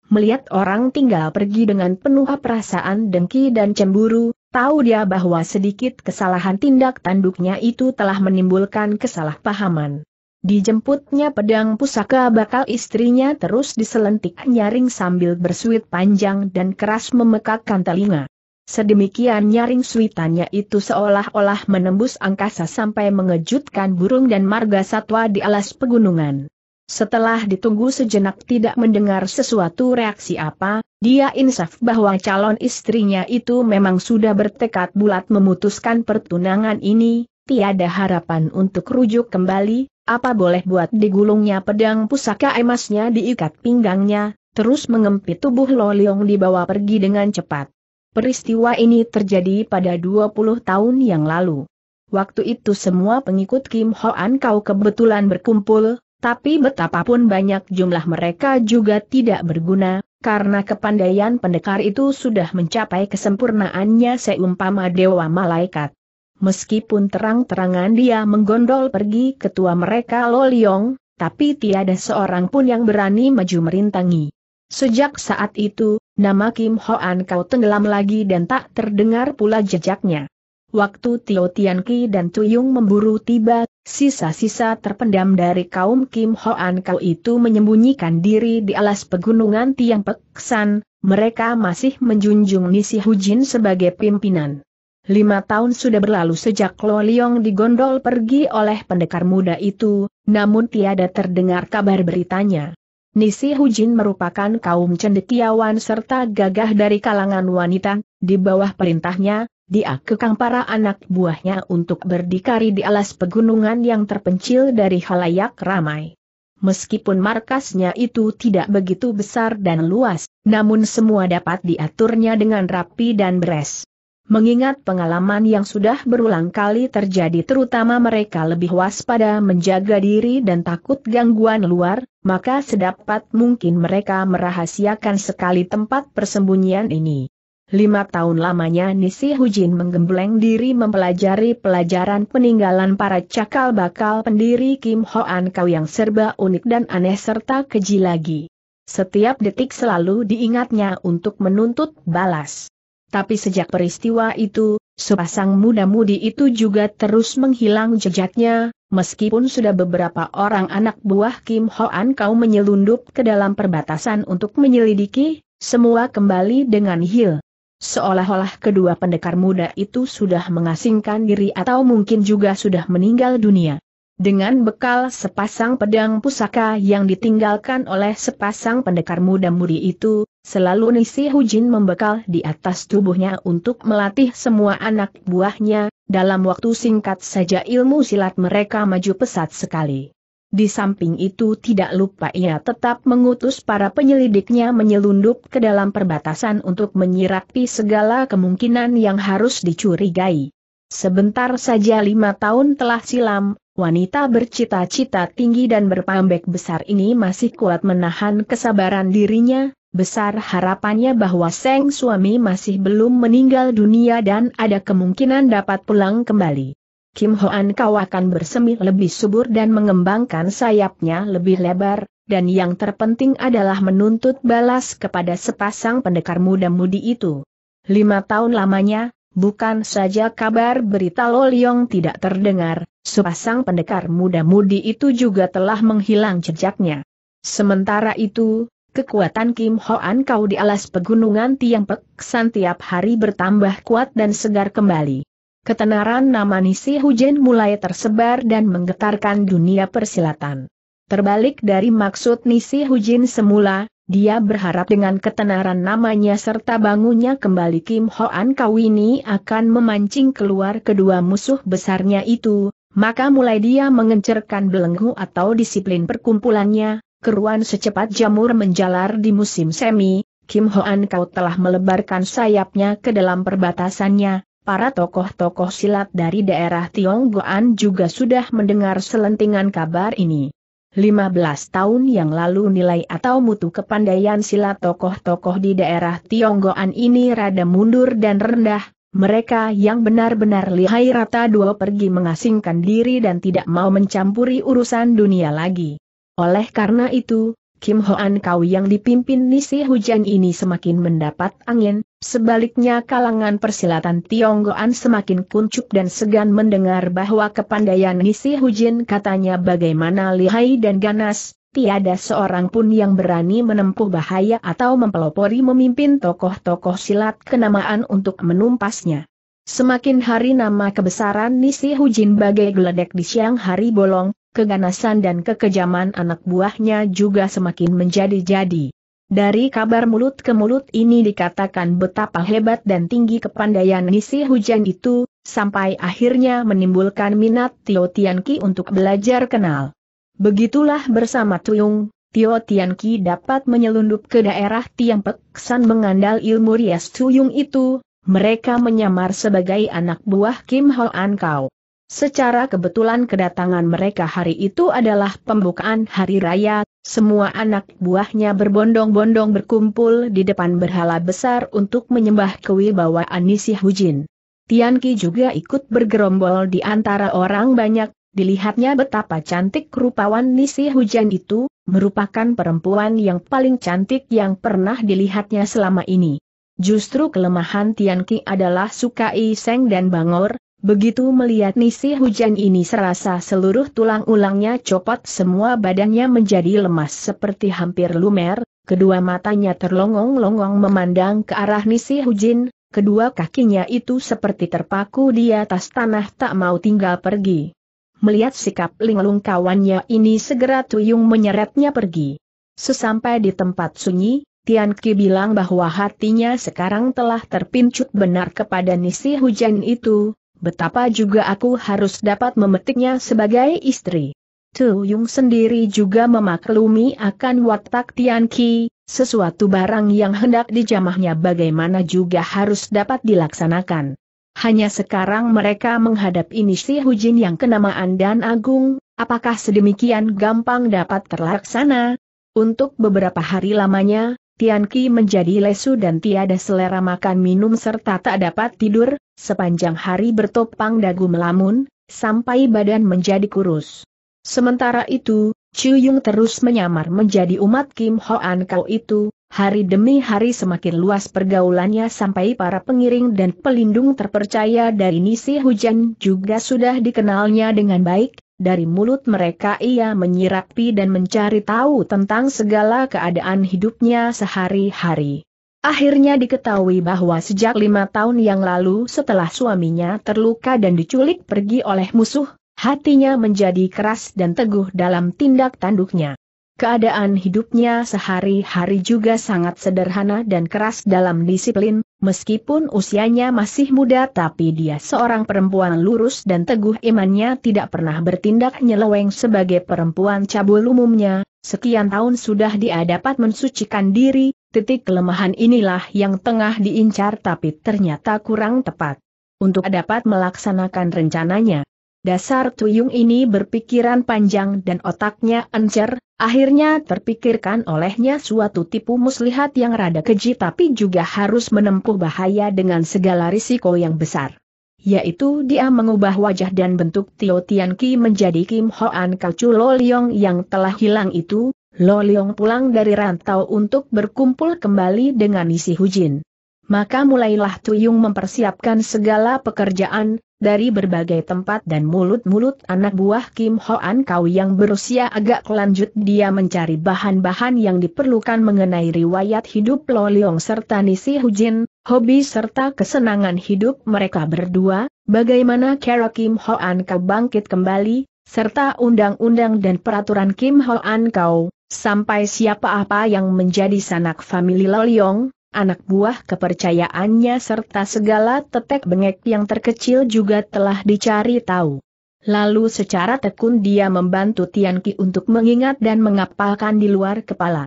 Speaker 1: Melihat orang tinggal pergi dengan penuh perasaan dengki dan cemburu, tahu dia bahwa sedikit kesalahan tindak tanduknya itu telah menimbulkan kesalahpahaman. Dijemputnya pedang pusaka bakal istrinya terus diselentik nyaring sambil bersuit panjang dan keras memekakkan telinga. Sedemikian nyaring suitannya itu seolah-olah menembus angkasa sampai mengejutkan burung dan marga satwa di alas pegunungan. Setelah ditunggu sejenak tidak mendengar sesuatu reaksi apa, dia insaf bahwa calon istrinya itu memang sudah bertekad bulat memutuskan pertunangan ini, tiada harapan untuk rujuk kembali, apa boleh buat digulungnya pedang pusaka emasnya diikat pinggangnya, terus mengempit tubuh Loliong dibawa pergi dengan cepat. Peristiwa ini terjadi pada 20 tahun yang lalu. Waktu itu semua pengikut Kim Hoan Kau kebetulan berkumpul, tapi betapapun banyak jumlah mereka juga tidak berguna, karena kepandaian pendekar itu sudah mencapai kesempurnaannya seumpama dewa malaikat. Meskipun terang-terangan dia menggondol pergi ketua mereka Loliong, tapi tiada seorang pun yang berani maju merintangi. Sejak saat itu, Nama Kim Hoan kau tenggelam lagi dan tak terdengar pula jejaknya. Waktu Tio Ki dan Tuyung memburu tiba, sisa-sisa terpendam dari kaum Kim Hoan kau itu menyembunyikan diri di alas pegunungan Tiang Peksan, mereka masih menjunjung misi Hujin sebagai pimpinan. Lima tahun sudah berlalu sejak Lo Liong digondol pergi oleh pendekar muda itu, namun tiada terdengar kabar beritanya. Nisi Hujin merupakan kaum cendekiawan serta gagah dari kalangan wanita, di bawah perintahnya, dia kekang para anak buahnya untuk berdikari di alas pegunungan yang terpencil dari halayak ramai. Meskipun markasnya itu tidak begitu besar dan luas, namun semua dapat diaturnya dengan rapi dan beres. Mengingat pengalaman yang sudah berulang kali terjadi terutama mereka lebih waspada menjaga diri dan takut gangguan luar, maka sedapat mungkin mereka merahasiakan sekali tempat persembunyian ini. Lima tahun lamanya Nisi Hujin menggembleng diri mempelajari pelajaran peninggalan para cakal bakal pendiri Kim Hoan Kau yang serba unik dan aneh serta keji lagi. Setiap detik selalu diingatnya untuk menuntut balas. Tapi sejak peristiwa itu, sepasang muda-mudi itu juga terus menghilang jejaknya, meskipun sudah beberapa orang anak buah Kim Hoan kau menyelundup ke dalam perbatasan untuk menyelidiki, semua kembali dengan hil. Seolah-olah kedua pendekar muda itu sudah mengasingkan diri atau mungkin juga sudah meninggal dunia. Dengan bekal sepasang pedang pusaka yang ditinggalkan oleh sepasang pendekar muda muri itu, selalu Nisi Hujin membekal di atas tubuhnya untuk melatih semua anak buahnya, dalam waktu singkat saja ilmu silat mereka maju pesat sekali. Di samping itu tidak lupa ia tetap mengutus para penyelidiknya menyelundup ke dalam perbatasan untuk menyirapi segala kemungkinan yang harus dicurigai. Sebentar saja lima tahun telah silam, Wanita bercita-cita tinggi dan berpambek besar ini masih kuat menahan kesabaran dirinya, besar harapannya bahwa Seng suami masih belum meninggal dunia dan ada kemungkinan dapat pulang kembali. Kim Hoan Kau akan bersemi lebih subur dan mengembangkan sayapnya lebih lebar, dan yang terpenting adalah menuntut balas kepada sepasang pendekar muda-mudi itu. Lima tahun lamanya, Bukan saja kabar berita Loliong tidak terdengar, sepasang pendekar muda-mudi itu juga telah menghilang jejaknya. Sementara itu, kekuatan Kim Hoan Kau di alas pegunungan Tiang Pek tiap hari bertambah kuat dan segar kembali. Ketenaran nama Nisi Hujen mulai tersebar dan menggetarkan dunia persilatan. Terbalik dari maksud Nisi Hujin semula, dia berharap dengan ketenaran namanya serta bangunnya kembali Kim Hoan ini akan memancing keluar kedua musuh besarnya itu, maka mulai dia mengencerkan belenggu atau disiplin perkumpulannya, keruan secepat jamur menjalar di musim semi, Kim Hoan Kau telah melebarkan sayapnya ke dalam perbatasannya, Para tokoh-tokoh silat dari daerah Tionggoan juga sudah mendengar selentingan kabar ini. 15 tahun yang lalu nilai atau mutu kepandaian sila tokoh-tokoh di daerah Tionggoan ini rada mundur dan rendah, mereka yang benar-benar lihai rata dua pergi mengasingkan diri dan tidak mau mencampuri urusan dunia lagi. Oleh karena itu, Kim Hoan Kau yang dipimpin Nisi Hujan ini semakin mendapat angin, Sebaliknya kalangan persilatan Tionggoan semakin kuncup dan segan mendengar bahwa kepandaian Nisi Hujin katanya bagaimana lihai dan ganas, tiada seorang pun yang berani menempuh bahaya atau mempelopori memimpin tokoh-tokoh silat kenamaan untuk menumpasnya. Semakin hari nama kebesaran Nisi Hujin bagai geledek di siang hari bolong, keganasan dan kekejaman anak buahnya juga semakin menjadi-jadi. Dari kabar mulut ke mulut ini dikatakan betapa hebat dan tinggi kepandaian Nisi Hujan itu, sampai akhirnya menimbulkan minat Tio Tianqi untuk belajar kenal. Begitulah bersama Tuyung, Tio Tianqi dapat menyelundup ke daerah Tiang Peksan mengandal ilmu rias Tuyung itu, mereka menyamar sebagai anak buah Kim Ho An Kau. Secara kebetulan kedatangan mereka hari itu adalah pembukaan hari raya, semua anak buahnya berbondong-bondong berkumpul di depan berhala besar untuk menyembah kewibawaan Nisi Hujin. Ki juga ikut bergerombol di antara orang banyak, dilihatnya betapa cantik rupawan Nisi Hujan itu, merupakan perempuan yang paling cantik yang pernah dilihatnya selama ini. Justru kelemahan Tianqi adalah suka iseng dan bangor, Begitu melihat nisi hujan ini serasa seluruh tulang ulangnya copot semua badannya menjadi lemas seperti hampir lumer, kedua matanya terlongong-longong memandang ke arah nisi hujin, kedua kakinya itu seperti terpaku di atas tanah tak mau tinggal pergi. Melihat sikap linglung kawannya ini segera Tuyung menyeretnya pergi. Sesampai di tempat sunyi, Tian Ki bilang bahwa hatinya sekarang telah terpincut benar kepada nisi hujan itu, betapa juga aku harus dapat memetiknya sebagai istri. Tu Yung sendiri juga memaklumi akan watak Tian Ki, sesuatu barang yang hendak dijamahnya bagaimana juga harus dapat dilaksanakan. Hanya sekarang mereka menghadap ini si Hujin yang kenamaan dan agung, apakah sedemikian gampang dapat terlaksana? Untuk beberapa hari lamanya, Tian Ki menjadi lesu dan tiada selera makan minum serta tak dapat tidur, sepanjang hari bertopang dagu melamun, sampai badan menjadi kurus. Sementara itu, Chu Yung terus menyamar menjadi umat Kim Hoan Kau itu, hari demi hari semakin luas pergaulannya sampai para pengiring dan pelindung terpercaya dari Nisi Hujan juga sudah dikenalnya dengan baik, dari mulut mereka ia menyirapi dan mencari tahu tentang segala keadaan hidupnya sehari-hari. Akhirnya diketahui bahwa sejak lima tahun yang lalu setelah suaminya terluka dan diculik pergi oleh musuh, hatinya menjadi keras dan teguh dalam tindak tanduknya. Keadaan hidupnya sehari-hari juga sangat sederhana dan keras dalam disiplin, meskipun usianya masih muda tapi dia seorang perempuan lurus dan teguh imannya tidak pernah bertindak nyeleweng sebagai perempuan cabul umumnya, sekian tahun sudah dia dapat mensucikan diri, titik kelemahan inilah yang tengah diincar tapi ternyata kurang tepat. Untuk dapat melaksanakan rencananya, Dasar tuyung ini berpikiran panjang dan otaknya encer, akhirnya terpikirkan olehnya suatu tipu muslihat yang rada keji tapi juga harus menempuh bahaya dengan segala risiko yang besar. Yaitu dia mengubah wajah dan bentuk Tio Tian Ki menjadi Kim Hoan Kacu Lo yang telah hilang itu, Lo pulang dari rantau untuk berkumpul kembali dengan isi hujin. Maka mulailah Tuyung mempersiapkan segala pekerjaan, dari berbagai tempat dan mulut-mulut anak buah Kim Hoan Kau yang berusia agak lanjut dia mencari bahan-bahan yang diperlukan mengenai riwayat hidup Lo Leong serta Nisi Hujin, hobi serta kesenangan hidup mereka berdua, bagaimana cara Kim Hoan Kau bangkit kembali, serta undang-undang dan peraturan Kim Hoan Kau, sampai siapa apa yang menjadi sanak famili Lo Leong, anak buah kepercayaannya serta segala tetek bengek yang terkecil juga telah dicari tahu. Lalu secara tekun dia membantu Tianqi untuk mengingat dan mengapalkan di luar kepala.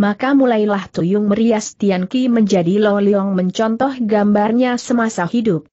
Speaker 1: Maka mulailah Tuyung merias Tianqi Ki menjadi Loliong mencontoh gambarnya semasa hidup.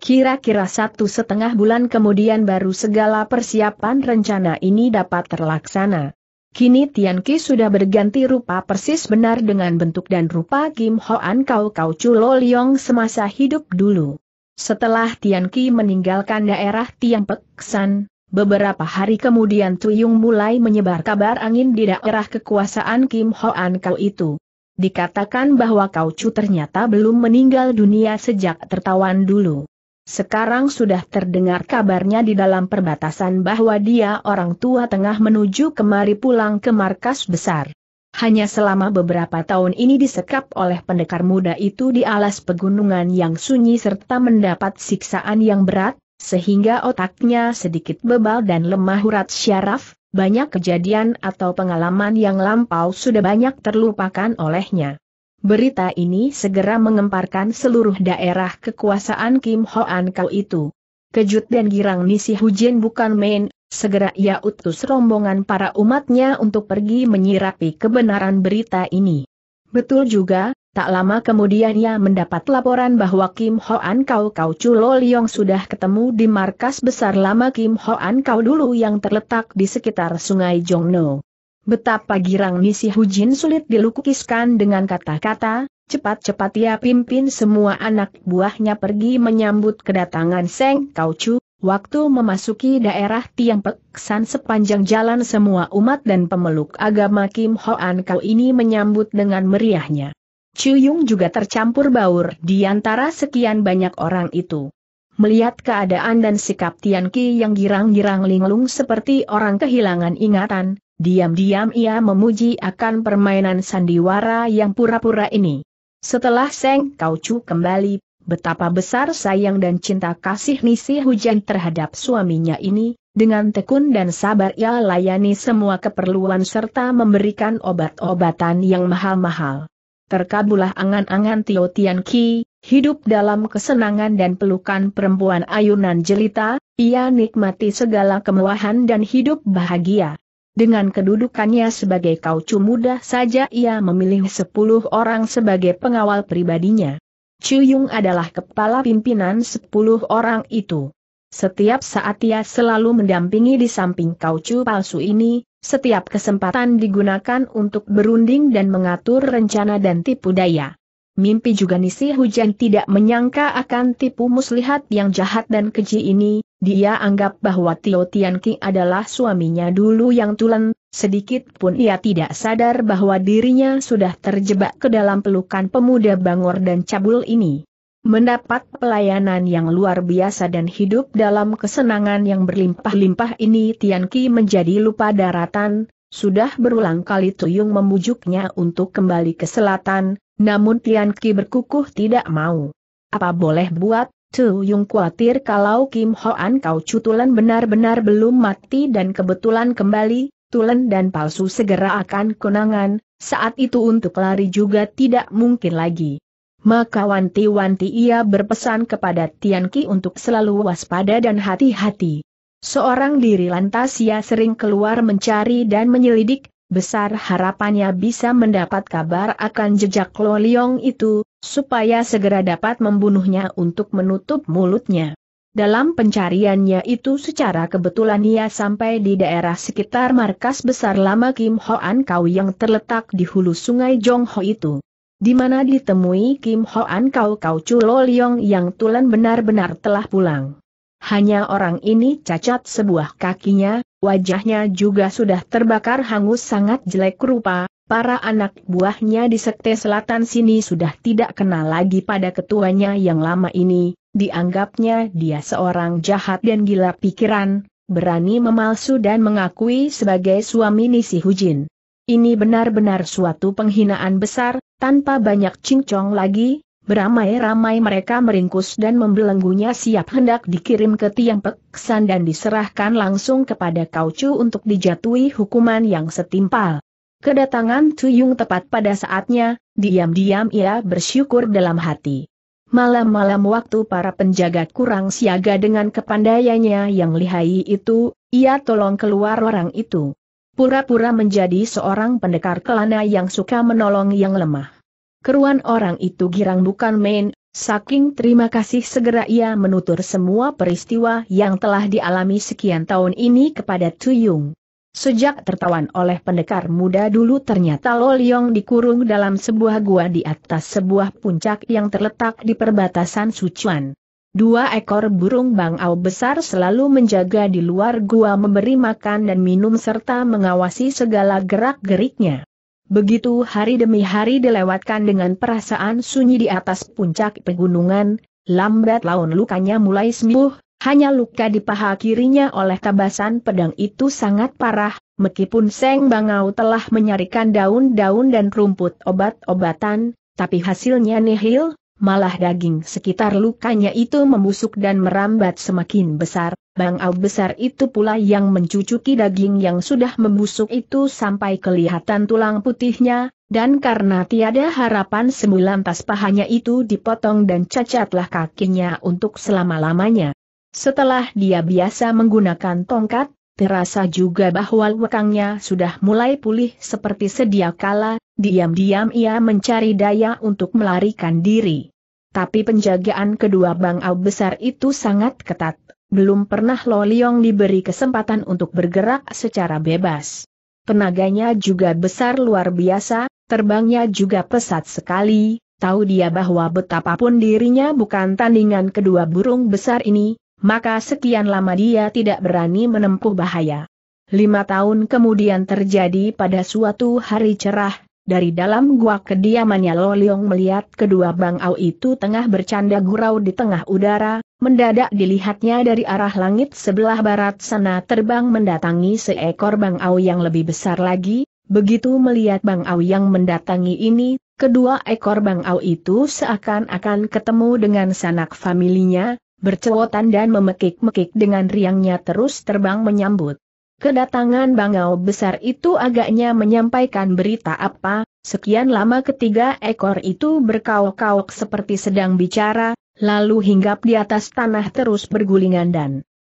Speaker 1: Kira-kira satu setengah bulan kemudian baru segala persiapan rencana ini dapat terlaksana. Kini Tian Ki sudah berganti rupa persis benar dengan bentuk dan rupa Kim Hoan Kau Kau Chulo Liong semasa hidup dulu. Setelah Tian Ki meninggalkan daerah Tiang Peksan, beberapa hari kemudian Tuyung mulai menyebar kabar angin di daerah kekuasaan Kim Hoan Kau itu. Dikatakan bahwa Kau Chu ternyata belum meninggal dunia sejak tertawan dulu. Sekarang sudah terdengar kabarnya di dalam perbatasan bahwa dia orang tua tengah menuju kemari pulang ke markas besar. Hanya selama beberapa tahun ini disekap oleh pendekar muda itu di alas pegunungan yang sunyi serta mendapat siksaan yang berat, sehingga otaknya sedikit bebal dan lemah urat syaraf, banyak kejadian atau pengalaman yang lampau sudah banyak terlupakan olehnya. Berita ini segera mengemparkan seluruh daerah kekuasaan Kim Hoan Kau itu. Kejut dan girang Nisi Hujin bukan main, segera ia utus rombongan para umatnya untuk pergi menyirapi kebenaran berita ini. Betul juga, tak lama kemudian ia mendapat laporan bahwa Kim Hoan Kau Kau Chulo Liong sudah ketemu di markas besar lama Kim Hoan Kau dulu yang terletak di sekitar sungai Jongno. Betapa girang misi Hujin sulit dilukiskan dengan kata-kata, cepat-cepat ia ya pimpin semua anak buahnya pergi menyambut kedatangan Seng Kaucu, waktu memasuki daerah Tiang Peksan sepanjang jalan semua umat dan pemeluk agama Kim Hoan Kau ini menyambut dengan meriahnya. Cuyung juga tercampur baur di antara sekian banyak orang itu. Melihat keadaan dan sikap Tian Ki yang girang-girang linglung seperti orang kehilangan ingatan, Diam-diam ia memuji akan permainan sandiwara yang pura-pura ini. Setelah Seng Kaucu kembali, betapa besar sayang dan cinta kasih Nisi Hujan terhadap suaminya ini, dengan tekun dan sabar ia layani semua keperluan serta memberikan obat-obatan yang mahal-mahal. Terkabulah angan-angan Tio Tian Ki, hidup dalam kesenangan dan pelukan perempuan ayunan jelita, ia nikmati segala kemewahan dan hidup bahagia. Dengan kedudukannya sebagai kaucu muda saja ia memilih sepuluh orang sebagai pengawal pribadinya. Yung adalah kepala pimpinan sepuluh orang itu. Setiap saat ia selalu mendampingi di samping kaucu palsu ini, setiap kesempatan digunakan untuk berunding dan mengatur rencana dan tipu daya. Mimpi juga Nisi Hujan tidak menyangka akan tipu muslihat yang jahat dan keji ini, dia anggap bahwa Tio Tian King adalah suaminya dulu yang tulen, sedikit pun ia tidak sadar bahwa dirinya sudah terjebak ke dalam pelukan pemuda Bangor dan Cabul ini. Mendapat pelayanan yang luar biasa dan hidup dalam kesenangan yang berlimpah-limpah ini Tian Ki menjadi lupa daratan, sudah berulang kali Tuyung memujuknya untuk kembali ke selatan, namun Tian Ki berkukuh tidak mau. Apa boleh buat, Tu Yung khawatir kalau Kim Hoan Kau Cutulan benar-benar belum mati dan kebetulan kembali, Tulen dan palsu segera akan konangan, saat itu untuk lari juga tidak mungkin lagi. Maka wanti-wanti ia berpesan kepada Tian Ki untuk selalu waspada dan hati-hati. Seorang diri lantas ia sering keluar mencari dan menyelidik, besar harapannya bisa mendapat kabar akan jejak Loliong itu, supaya segera dapat membunuhnya untuk menutup mulutnya. Dalam pencariannya itu secara kebetulan ia sampai di daerah sekitar markas besar lama Kim Hoan Kau yang terletak di hulu sungai Jongho itu. Di mana ditemui Kim Hoan Kau Kau Chulo Leong yang tulen benar-benar telah pulang. Hanya orang ini cacat sebuah kakinya, wajahnya juga sudah terbakar hangus sangat jelek rupa, para anak buahnya di Sekte Selatan sini sudah tidak kenal lagi pada ketuanya yang lama ini, dianggapnya dia seorang jahat dan gila pikiran, berani memalsu dan mengakui sebagai suami Nisi Hujin. Ini benar-benar suatu penghinaan besar, tanpa banyak cincong lagi, beramai-ramai mereka meringkus dan membelenggunya siap hendak dikirim ke tiang peksan dan diserahkan langsung kepada Kaucu untuk dijatuhi hukuman yang setimpal. Kedatangan Tuyung tepat pada saatnya, diam-diam ia bersyukur dalam hati. Malam-malam waktu para penjaga kurang siaga dengan kepandaiannya yang lihai itu, ia tolong keluar orang itu. Pura-pura menjadi seorang pendekar kelana yang suka menolong yang lemah. Keruan orang itu girang bukan main, saking terima kasih segera ia menutur semua peristiwa yang telah dialami sekian tahun ini kepada Tuyung. Sejak tertawan oleh pendekar muda dulu ternyata Loliong dikurung dalam sebuah gua di atas sebuah puncak yang terletak di perbatasan Sichuan. Dua ekor burung bangau besar selalu menjaga di luar gua memberi makan dan minum serta mengawasi segala gerak-geriknya. Begitu hari demi hari dilewatkan dengan perasaan sunyi di atas puncak pegunungan, lambat laun lukanya mulai sembuh, hanya luka di paha kirinya oleh tabasan pedang itu sangat parah, meskipun Seng Bangau telah menyarikan daun-daun dan rumput obat-obatan, tapi hasilnya nihil, malah daging sekitar lukanya itu membusuk dan merambat semakin besar. Bangau besar itu pula yang mencucuki daging yang sudah membusuk itu sampai kelihatan tulang putihnya, dan karena tiada harapan semula, tas pahanya itu dipotong dan cacatlah kakinya untuk selama-lamanya. Setelah dia biasa menggunakan tongkat, terasa juga bahwa lekangnya sudah mulai pulih seperti sedia kala, diam-diam ia mencari daya untuk melarikan diri. Tapi penjagaan kedua bangau besar itu sangat ketat, belum pernah Lo Liong diberi kesempatan untuk bergerak secara bebas. Tenaganya juga besar luar biasa, terbangnya juga pesat sekali, tahu dia bahwa betapapun dirinya bukan tandingan kedua burung besar ini, maka sekian lama dia tidak berani menempuh bahaya. Lima tahun kemudian terjadi pada suatu hari cerah, dari dalam gua kediamannya Loliong melihat kedua bangau itu tengah bercanda gurau di tengah udara, mendadak dilihatnya dari arah langit sebelah barat sana terbang mendatangi seekor bangau yang lebih besar lagi, begitu melihat bangau yang mendatangi ini, Kedua ekor bangau itu seakan-akan ketemu dengan sanak familinya, bercewotan dan memekik-mekik dengan riangnya terus terbang menyambut. Kedatangan bangau besar itu agaknya menyampaikan berita apa, sekian lama ketiga ekor itu berkauk-kauk seperti sedang bicara, lalu hinggap di atas tanah terus bergulingan dan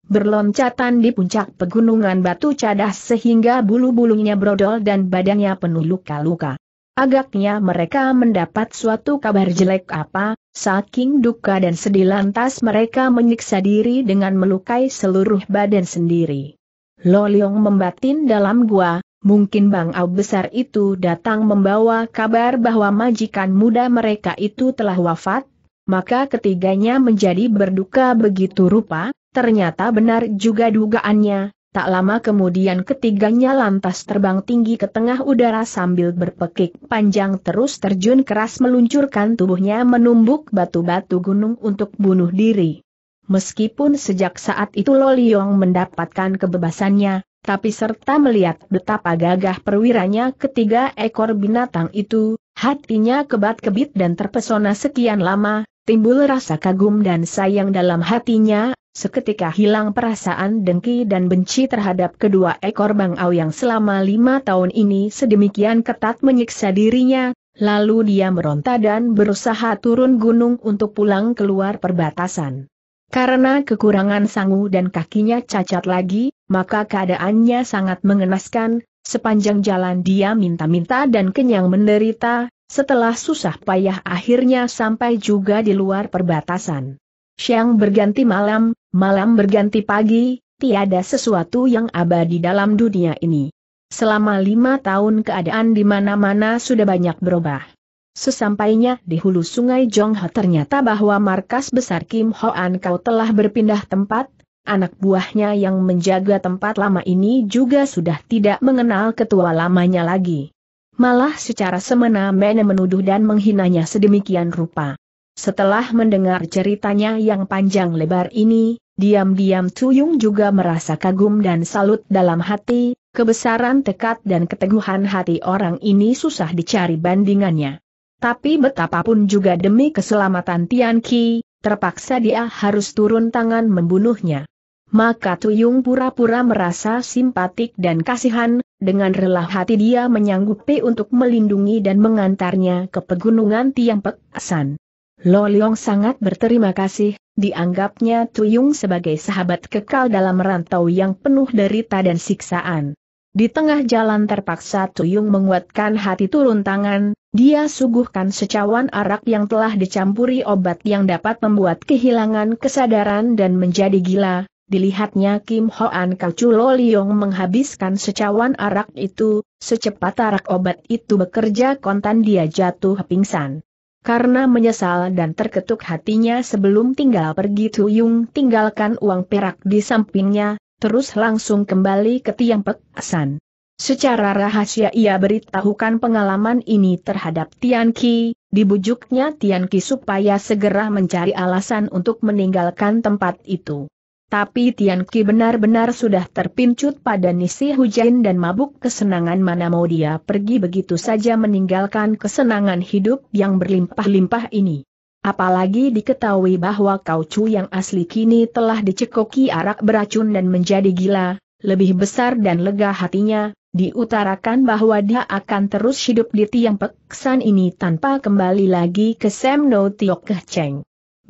Speaker 1: berloncatan di puncak pegunungan batu cadas sehingga bulu-bulunya brodol dan badannya penuh luka-luka. Agaknya mereka mendapat suatu kabar jelek apa, saking duka dan sedih lantas mereka menyiksa diri dengan melukai seluruh badan sendiri. Loliong membatin dalam gua, mungkin Bang Au besar itu datang membawa kabar bahwa majikan muda mereka itu telah wafat, maka ketiganya menjadi berduka begitu rupa, ternyata benar juga dugaannya, Tak lama kemudian ketiganya lantas terbang tinggi ke tengah udara sambil berpekik panjang terus terjun keras meluncurkan tubuhnya menumbuk batu-batu gunung untuk bunuh diri. Meskipun sejak saat itu Loliong mendapatkan kebebasannya, tapi serta melihat betapa gagah perwiranya ketiga ekor binatang itu, hatinya kebat-kebit dan terpesona sekian lama, timbul rasa kagum dan sayang dalam hatinya, Seketika hilang perasaan dengki dan benci terhadap kedua ekor bangau yang selama lima tahun ini sedemikian ketat menyiksa dirinya, lalu dia meronta dan berusaha turun gunung untuk pulang keluar perbatasan. Karena kekurangan sangu dan kakinya cacat lagi, maka keadaannya sangat mengenaskan, sepanjang jalan dia minta-minta dan kenyang menderita, setelah susah payah akhirnya sampai juga di luar perbatasan. Siang berganti malam, Malam berganti pagi, tiada sesuatu yang abadi dalam dunia ini. Selama lima tahun keadaan di mana-mana sudah banyak berubah. Sesampainya di hulu sungai Jongho ternyata bahwa markas besar Kim Hoan Kau telah berpindah tempat, anak buahnya yang menjaga tempat lama ini juga sudah tidak mengenal ketua lamanya lagi. Malah secara semena-mena menuduh dan menghinanya sedemikian rupa. Setelah mendengar ceritanya yang panjang lebar ini, Diam-diam Tuyung juga merasa kagum dan salut dalam hati, kebesaran tekad dan keteguhan hati orang ini susah dicari bandingannya. Tapi betapapun juga demi keselamatan Tian Qi, terpaksa dia harus turun tangan membunuhnya. Maka Tuyung pura-pura merasa simpatik dan kasihan, dengan rela hati dia menyanggupi untuk melindungi dan mengantarnya ke pegunungan Tiang Pek San. Lo Leong sangat berterima kasih, Dianggapnya Tuyung sebagai sahabat kekal dalam rantau yang penuh derita dan siksaan. Di tengah jalan terpaksa Tuyung menguatkan hati turun tangan, dia suguhkan secawan arak yang telah dicampuri obat yang dapat membuat kehilangan kesadaran dan menjadi gila. Dilihatnya Kim Hoan Kauculo Liong menghabiskan secawan arak itu, secepat arak obat itu bekerja kontan dia jatuh pingsan. Karena menyesal dan terketuk hatinya sebelum tinggal pergi Tuyung tinggalkan uang perak di sampingnya, terus langsung kembali ke tiang San. Secara rahasia ia beritahukan pengalaman ini terhadap Tian Qi, dibujuknya Tian Qi supaya segera mencari alasan untuk meninggalkan tempat itu. Tapi Tian Ki benar-benar sudah terpincut pada Nisi Hujain dan mabuk kesenangan mana mau dia pergi begitu saja meninggalkan kesenangan hidup yang berlimpah-limpah ini. Apalagi diketahui bahwa kau Kaucu yang asli kini telah dicekoki arak beracun dan menjadi gila, lebih besar dan lega hatinya, diutarakan bahwa dia akan terus hidup di Tiang Peksan ini tanpa kembali lagi ke Semno Tiok Keh Cheng.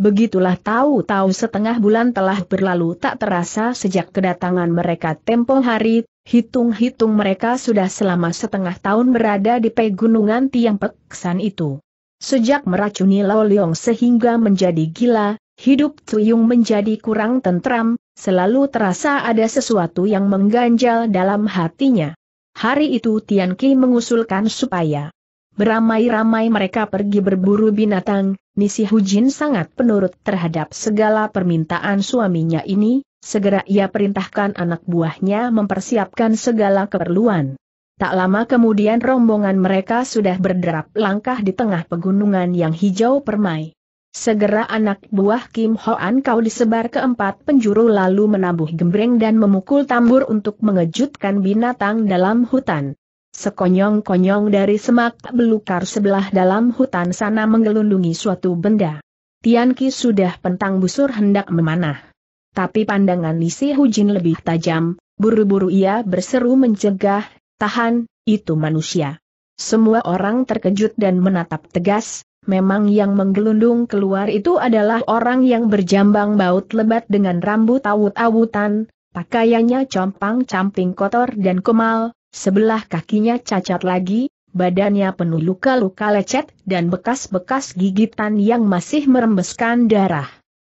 Speaker 1: Begitulah tahu-tahu setengah bulan telah berlalu tak terasa sejak kedatangan mereka tempo hari, hitung-hitung mereka sudah selama setengah tahun berada di pegunungan Tiang Peksan itu. Sejak meracuni Lao Leong sehingga menjadi gila, hidup Tuyung menjadi kurang tentram, selalu terasa ada sesuatu yang mengganjal dalam hatinya. Hari itu Tian Ki mengusulkan supaya beramai-ramai mereka pergi berburu binatang, Nisi Hujin sangat penurut terhadap segala permintaan suaminya ini, segera ia perintahkan anak buahnya mempersiapkan segala keperluan. Tak lama kemudian rombongan mereka sudah berderap langkah di tengah pegunungan yang hijau permai. Segera anak buah Kim Hoan Kau disebar ke empat penjuru lalu menabuh gembreng dan memukul tambur untuk mengejutkan binatang dalam hutan. Sekonyong-konyong dari semak belukar sebelah dalam hutan sana menggelundungi suatu benda. Tian Ki sudah pentang busur hendak memanah. Tapi pandangan Hu Jin lebih tajam, buru-buru ia berseru mencegah, tahan, itu manusia. Semua orang terkejut dan menatap tegas, memang yang menggelundung keluar itu adalah orang yang berjambang baut lebat dengan rambut awut-awutan, pakaiannya compang-camping kotor dan kemal, Sebelah kakinya cacat lagi, badannya penuh luka-luka lecet dan bekas-bekas gigitan yang masih merembeskan darah.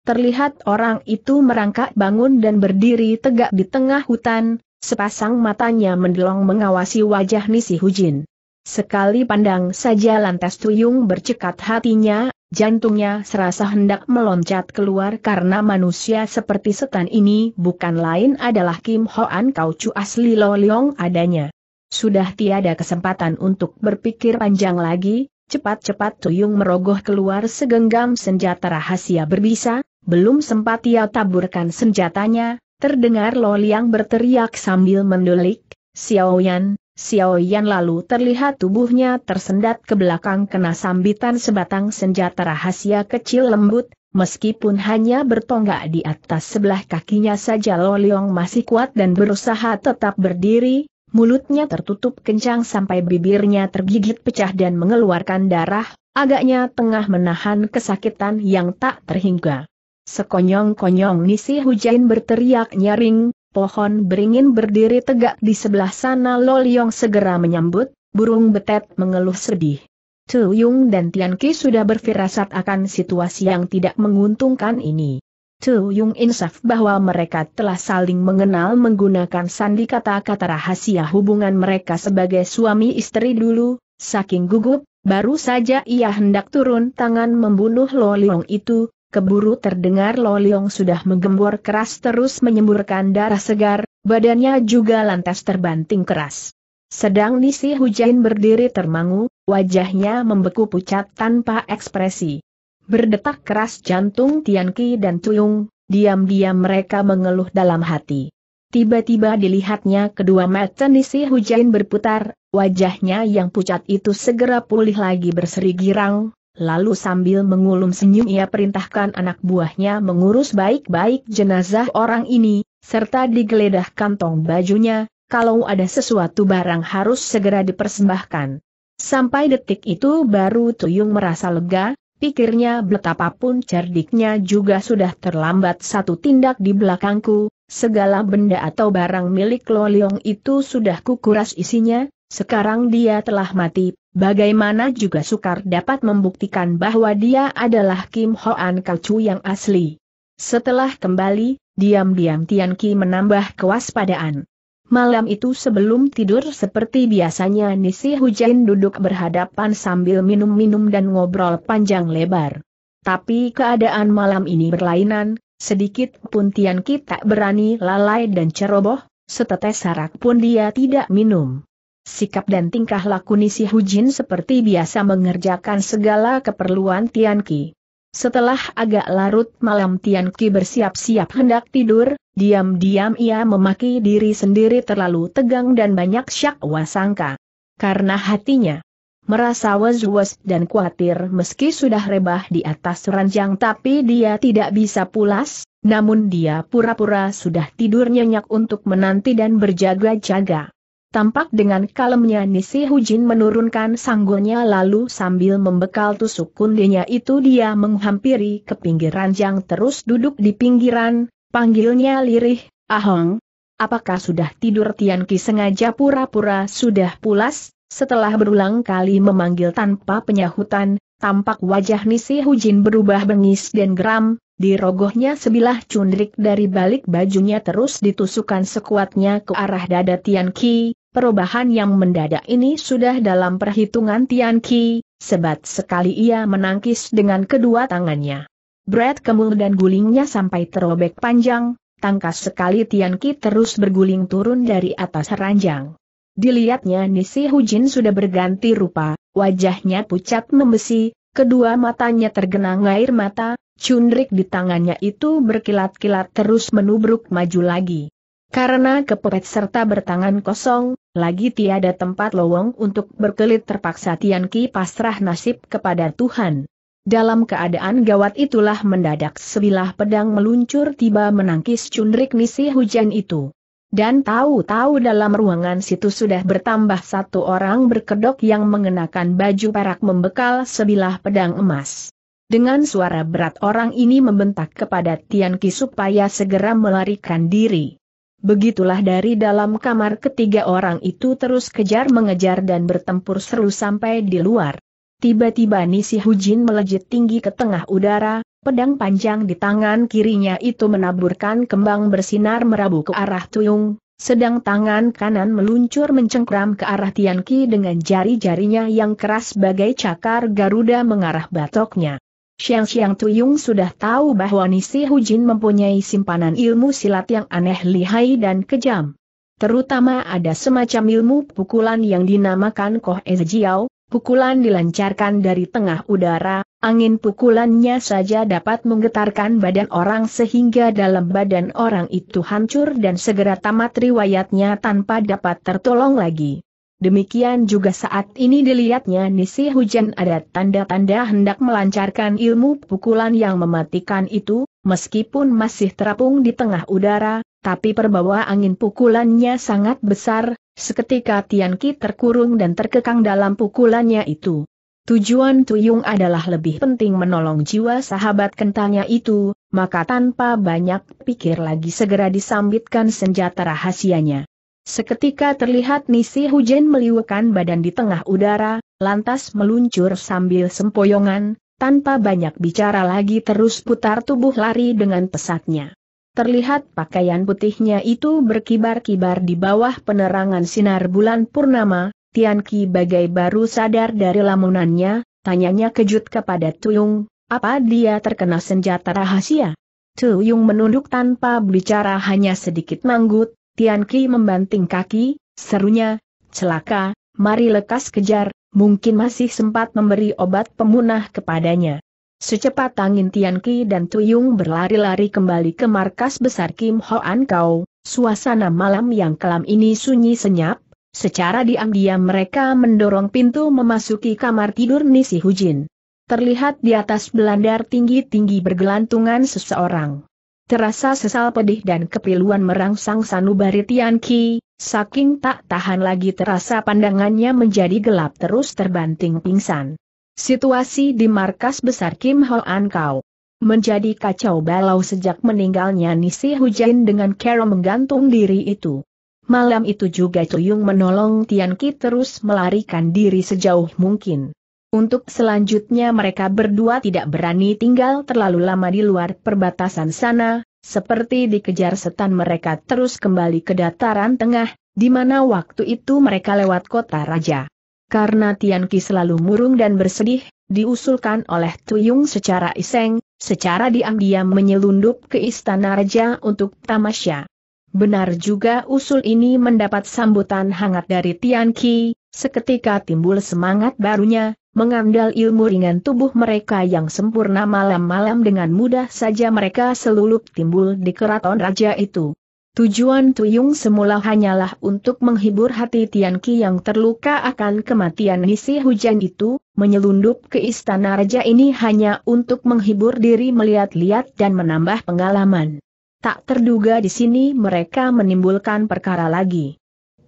Speaker 1: Terlihat orang itu merangkak bangun dan berdiri tegak di tengah hutan, sepasang matanya mendelong mengawasi wajah Nisi Hujin. Sekali pandang saja lantas Tuyung bercekat hatinya, Jantungnya serasa hendak meloncat keluar karena manusia seperti setan ini bukan lain adalah Kim Hoan Kau Chu asli Lo Leong adanya. Sudah tiada kesempatan untuk berpikir panjang lagi, cepat-cepat Tuyung merogoh keluar segenggam senjata rahasia berbisa, belum sempat ia taburkan senjatanya, terdengar Lo Liang berteriak sambil mendelik, Yan. Xiao Yan lalu terlihat tubuhnya tersendat ke belakang kena sambitan sebatang senjata rahasia kecil lembut, meskipun hanya bertonggak di atas sebelah kakinya saja Loliong masih kuat dan berusaha tetap berdiri, mulutnya tertutup kencang sampai bibirnya tergigit pecah dan mengeluarkan darah, agaknya tengah menahan kesakitan yang tak terhingga. Sekonyong-konyong Nisi Hujain berteriak nyaring, pohon beringin berdiri tegak di sebelah sana Loliong segera menyambut, burung betet mengeluh sedih. Tu Yung dan Tian Ki sudah berfirasat akan situasi yang tidak menguntungkan ini. Tu Yung insaf bahwa mereka telah saling mengenal menggunakan sandi kata-kata rahasia hubungan mereka sebagai suami istri dulu, saking gugup, baru saja ia hendak turun tangan membunuh Loliong itu, keburu terdengar Loliong sudah menggembor keras terus menyemburkan darah segar, badannya juga lantas terbanting keras. Sedang Nisi Hujain berdiri termangu, wajahnya membeku pucat tanpa ekspresi. Berdetak keras jantung Tianqi dan Tuyung, diam-diam mereka mengeluh dalam hati. Tiba-tiba dilihatnya kedua mata Nisi Hujain berputar, wajahnya yang pucat itu segera pulih lagi berseri girang, Lalu sambil mengulum senyum ia perintahkan anak buahnya mengurus baik-baik jenazah orang ini, serta digeledah kantong bajunya, kalau ada sesuatu barang harus segera dipersembahkan. Sampai detik itu baru Tuyung merasa lega, pikirnya betapapun cerdiknya juga sudah terlambat satu tindak di belakangku, segala benda atau barang milik Loliong itu sudah kukuras isinya, sekarang dia telah mati, bagaimana juga sukar dapat membuktikan bahwa dia adalah Kim Hoan Kacu yang asli. Setelah kembali, diam-diam Tian Ki menambah kewaspadaan. Malam itu sebelum tidur seperti biasanya Nisi Hujain duduk berhadapan sambil minum-minum dan ngobrol panjang lebar. Tapi keadaan malam ini berlainan, sedikit pun Tian Ki tak berani lalai dan ceroboh, setetes arak pun dia tidak minum. Sikap dan tingkah laku Nisi Hujin seperti biasa mengerjakan segala keperluan Tian Ki. Setelah agak larut malam Tian Ki bersiap-siap hendak tidur, diam-diam ia memaki diri sendiri terlalu tegang dan banyak syak wasangka. Karena hatinya merasa was-was dan khawatir meski sudah rebah di atas ranjang tapi dia tidak bisa pulas, namun dia pura-pura sudah tidur nyenyak untuk menanti dan berjaga-jaga. Tampak dengan kalemnya Nisi Hujin menurunkan sanggulnya lalu sambil membekal tusuk kundinya itu dia menghampiri ke pinggiran yang terus duduk di pinggiran, panggilnya lirih, Ahong. Apakah sudah tidur Tian Ki sengaja pura-pura sudah pulas? Setelah berulang kali memanggil tanpa penyahutan, tampak wajah Nisi Hujin berubah bengis dan geram, Dirogohnya sebilah cundrik dari balik bajunya terus ditusukkan sekuatnya ke arah dada Tian Ki, Perubahan yang mendadak ini sudah dalam perhitungan Tian Qi, sebat sekali ia menangkis dengan kedua tangannya. Brad kemul dan gulingnya sampai terobek panjang, tangkas sekali Tian Qi terus berguling turun dari atas ranjang. Dilihatnya Nisi Hujin sudah berganti rupa, wajahnya pucat membesi, kedua matanya tergenang air mata, cundrik di tangannya itu berkilat-kilat terus menubruk maju lagi. Karena kepepet serta bertangan kosong, lagi tiada tempat lowong untuk berkelit terpaksa Tian Ki pasrah nasib kepada Tuhan. Dalam keadaan gawat itulah mendadak sebilah pedang meluncur tiba menangkis cundrik nisi hujan itu. Dan tahu-tahu dalam ruangan situ sudah bertambah satu orang berkedok yang mengenakan baju perak membekal sebilah pedang emas. Dengan suara berat orang ini membentak kepada Tian Ki supaya segera melarikan diri. Begitulah dari dalam kamar ketiga orang itu terus kejar mengejar dan bertempur seru sampai di luar. Tiba-tiba Nisi Hujin melejit tinggi ke tengah udara, pedang panjang di tangan kirinya itu menaburkan kembang bersinar merabu ke arah Tuyung, sedang tangan kanan meluncur mencengkram ke arah Tianqi dengan jari-jarinya yang keras bagai cakar Garuda mengarah batoknya. Xiang Xiang Tuyung sudah tahu bahwa Nisi Hujin mempunyai simpanan ilmu silat yang aneh lihai dan kejam. Terutama ada semacam ilmu pukulan yang dinamakan Koh Jiao, pukulan dilancarkan dari tengah udara, angin pukulannya saja dapat menggetarkan badan orang sehingga dalam badan orang itu hancur dan segera tamat riwayatnya tanpa dapat tertolong lagi. Demikian juga saat ini dilihatnya Nisi Hujan ada tanda-tanda hendak melancarkan ilmu pukulan yang mematikan itu, meskipun masih terapung di tengah udara, tapi perbawa angin pukulannya sangat besar, seketika Tian terkurung dan terkekang dalam pukulannya itu. Tujuan Tuyung adalah lebih penting menolong jiwa sahabat kentangnya itu, maka tanpa banyak pikir lagi segera disambitkan senjata rahasianya. Seketika terlihat Nisi Hujen meliukan badan di tengah udara, lantas meluncur sambil sempoyongan, tanpa banyak bicara lagi terus putar tubuh lari dengan pesatnya. Terlihat pakaian putihnya itu berkibar-kibar di bawah penerangan sinar bulan purnama, Tianqi bagai baru sadar dari lamunannya, tanyanya kejut kepada Tuyung, apa dia terkena senjata rahasia? Tuyung menunduk tanpa bicara hanya sedikit manggut, Tian Ki membanting kaki, serunya, celaka, mari lekas kejar, mungkin masih sempat memberi obat pemunah kepadanya. Secepat tangin Tian Ki dan Tuyung berlari-lari kembali ke markas besar Kim Ho An Kau, suasana malam yang kelam ini sunyi senyap, secara diam-diam mereka mendorong pintu memasuki kamar tidur Nisi Hujin. Terlihat di atas belandar tinggi-tinggi bergelantungan seseorang terasa sesal pedih dan kepiluan merangsang sanubari Tian Ki, saking tak tahan lagi terasa pandangannya menjadi gelap terus terbanting pingsan. Situasi di markas besar Kim Hoan Kau menjadi kacau balau sejak meninggalnya Nisi Hujain dengan Kero menggantung diri itu. Malam itu juga Cuyung menolong Tian Ki terus melarikan diri sejauh mungkin. Untuk selanjutnya mereka berdua tidak berani tinggal terlalu lama di luar perbatasan sana, seperti dikejar setan mereka terus kembali ke dataran tengah, di mana waktu itu mereka lewat kota raja. Karena Tianqi selalu murung dan bersedih, diusulkan oleh Tuyung secara iseng, secara diam-diam menyelundup ke istana raja untuk tamasya. Benar juga usul ini mendapat sambutan hangat dari Tianqi, Seketika timbul semangat barunya, Mengandal ilmu ringan tubuh mereka yang sempurna malam-malam dengan mudah saja mereka selulup timbul di keraton raja itu. Tujuan Tuyung semula hanyalah untuk menghibur hati Tian Qi yang terluka akan kematian Nisi Hujan itu, menyelundup ke istana raja ini hanya untuk menghibur diri melihat-lihat dan menambah pengalaman. Tak terduga di sini mereka menimbulkan perkara lagi.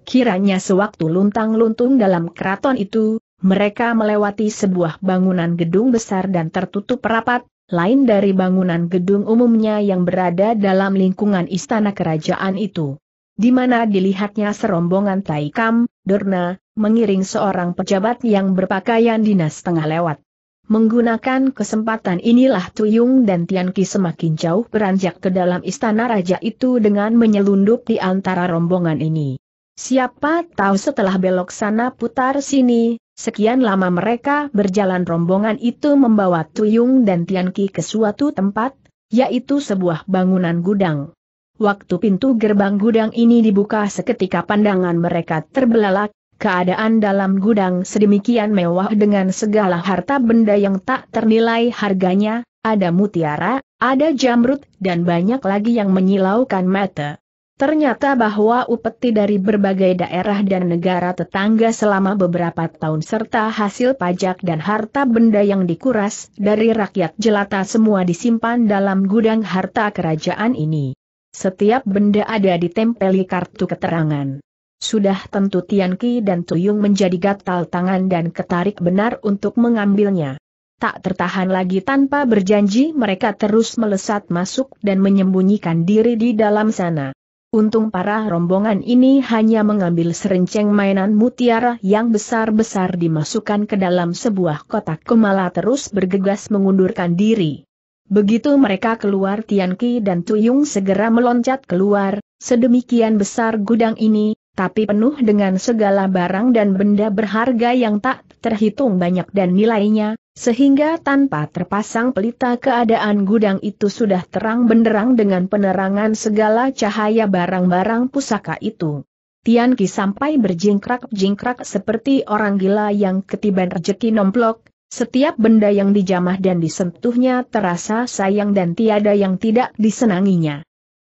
Speaker 1: Kiranya sewaktu luntang-luntung dalam keraton itu, mereka melewati sebuah bangunan gedung besar dan tertutup rapat, lain dari bangunan gedung umumnya yang berada dalam lingkungan istana kerajaan itu. Di mana dilihatnya serombongan Taikam, Dorna, mengiring seorang pejabat yang berpakaian dinas tengah lewat. Menggunakan kesempatan inilah Tuyung dan Tianqi semakin jauh beranjak ke dalam istana raja itu dengan menyelundup di antara rombongan ini. Siapa tahu setelah belok sana putar sini, Sekian lama mereka berjalan rombongan itu membawa Tuyung dan Tianqi ke suatu tempat, yaitu sebuah bangunan gudang. Waktu pintu gerbang gudang ini dibuka seketika pandangan mereka terbelalak, keadaan dalam gudang sedemikian mewah dengan segala harta benda yang tak ternilai harganya, ada mutiara, ada jamrut dan banyak lagi yang menyilaukan mata. Ternyata bahwa upeti dari berbagai daerah dan negara tetangga selama beberapa tahun serta hasil pajak dan harta benda yang dikuras dari rakyat jelata semua disimpan dalam gudang harta kerajaan ini. Setiap benda ada ditempeli kartu keterangan. Sudah tentu Tian Ki dan Tuyung menjadi gatal tangan dan ketarik benar untuk mengambilnya. Tak tertahan lagi tanpa berjanji mereka terus melesat masuk dan menyembunyikan diri di dalam sana. Untung para rombongan ini hanya mengambil serenceng mainan mutiara yang besar-besar dimasukkan ke dalam sebuah kotak kemala terus bergegas mengundurkan diri. Begitu mereka keluar Tianqi dan Tuyung segera meloncat keluar, sedemikian besar gudang ini, tapi penuh dengan segala barang dan benda berharga yang tak terhitung banyak dan nilainya, sehingga tanpa terpasang pelita keadaan gudang itu sudah terang benderang dengan penerangan segala cahaya barang-barang pusaka itu. Tian Ki sampai berjingkrak-jingkrak seperti orang gila yang ketiban rejeki nomplok, setiap benda yang dijamah dan disentuhnya terasa sayang dan tiada yang tidak disenanginya.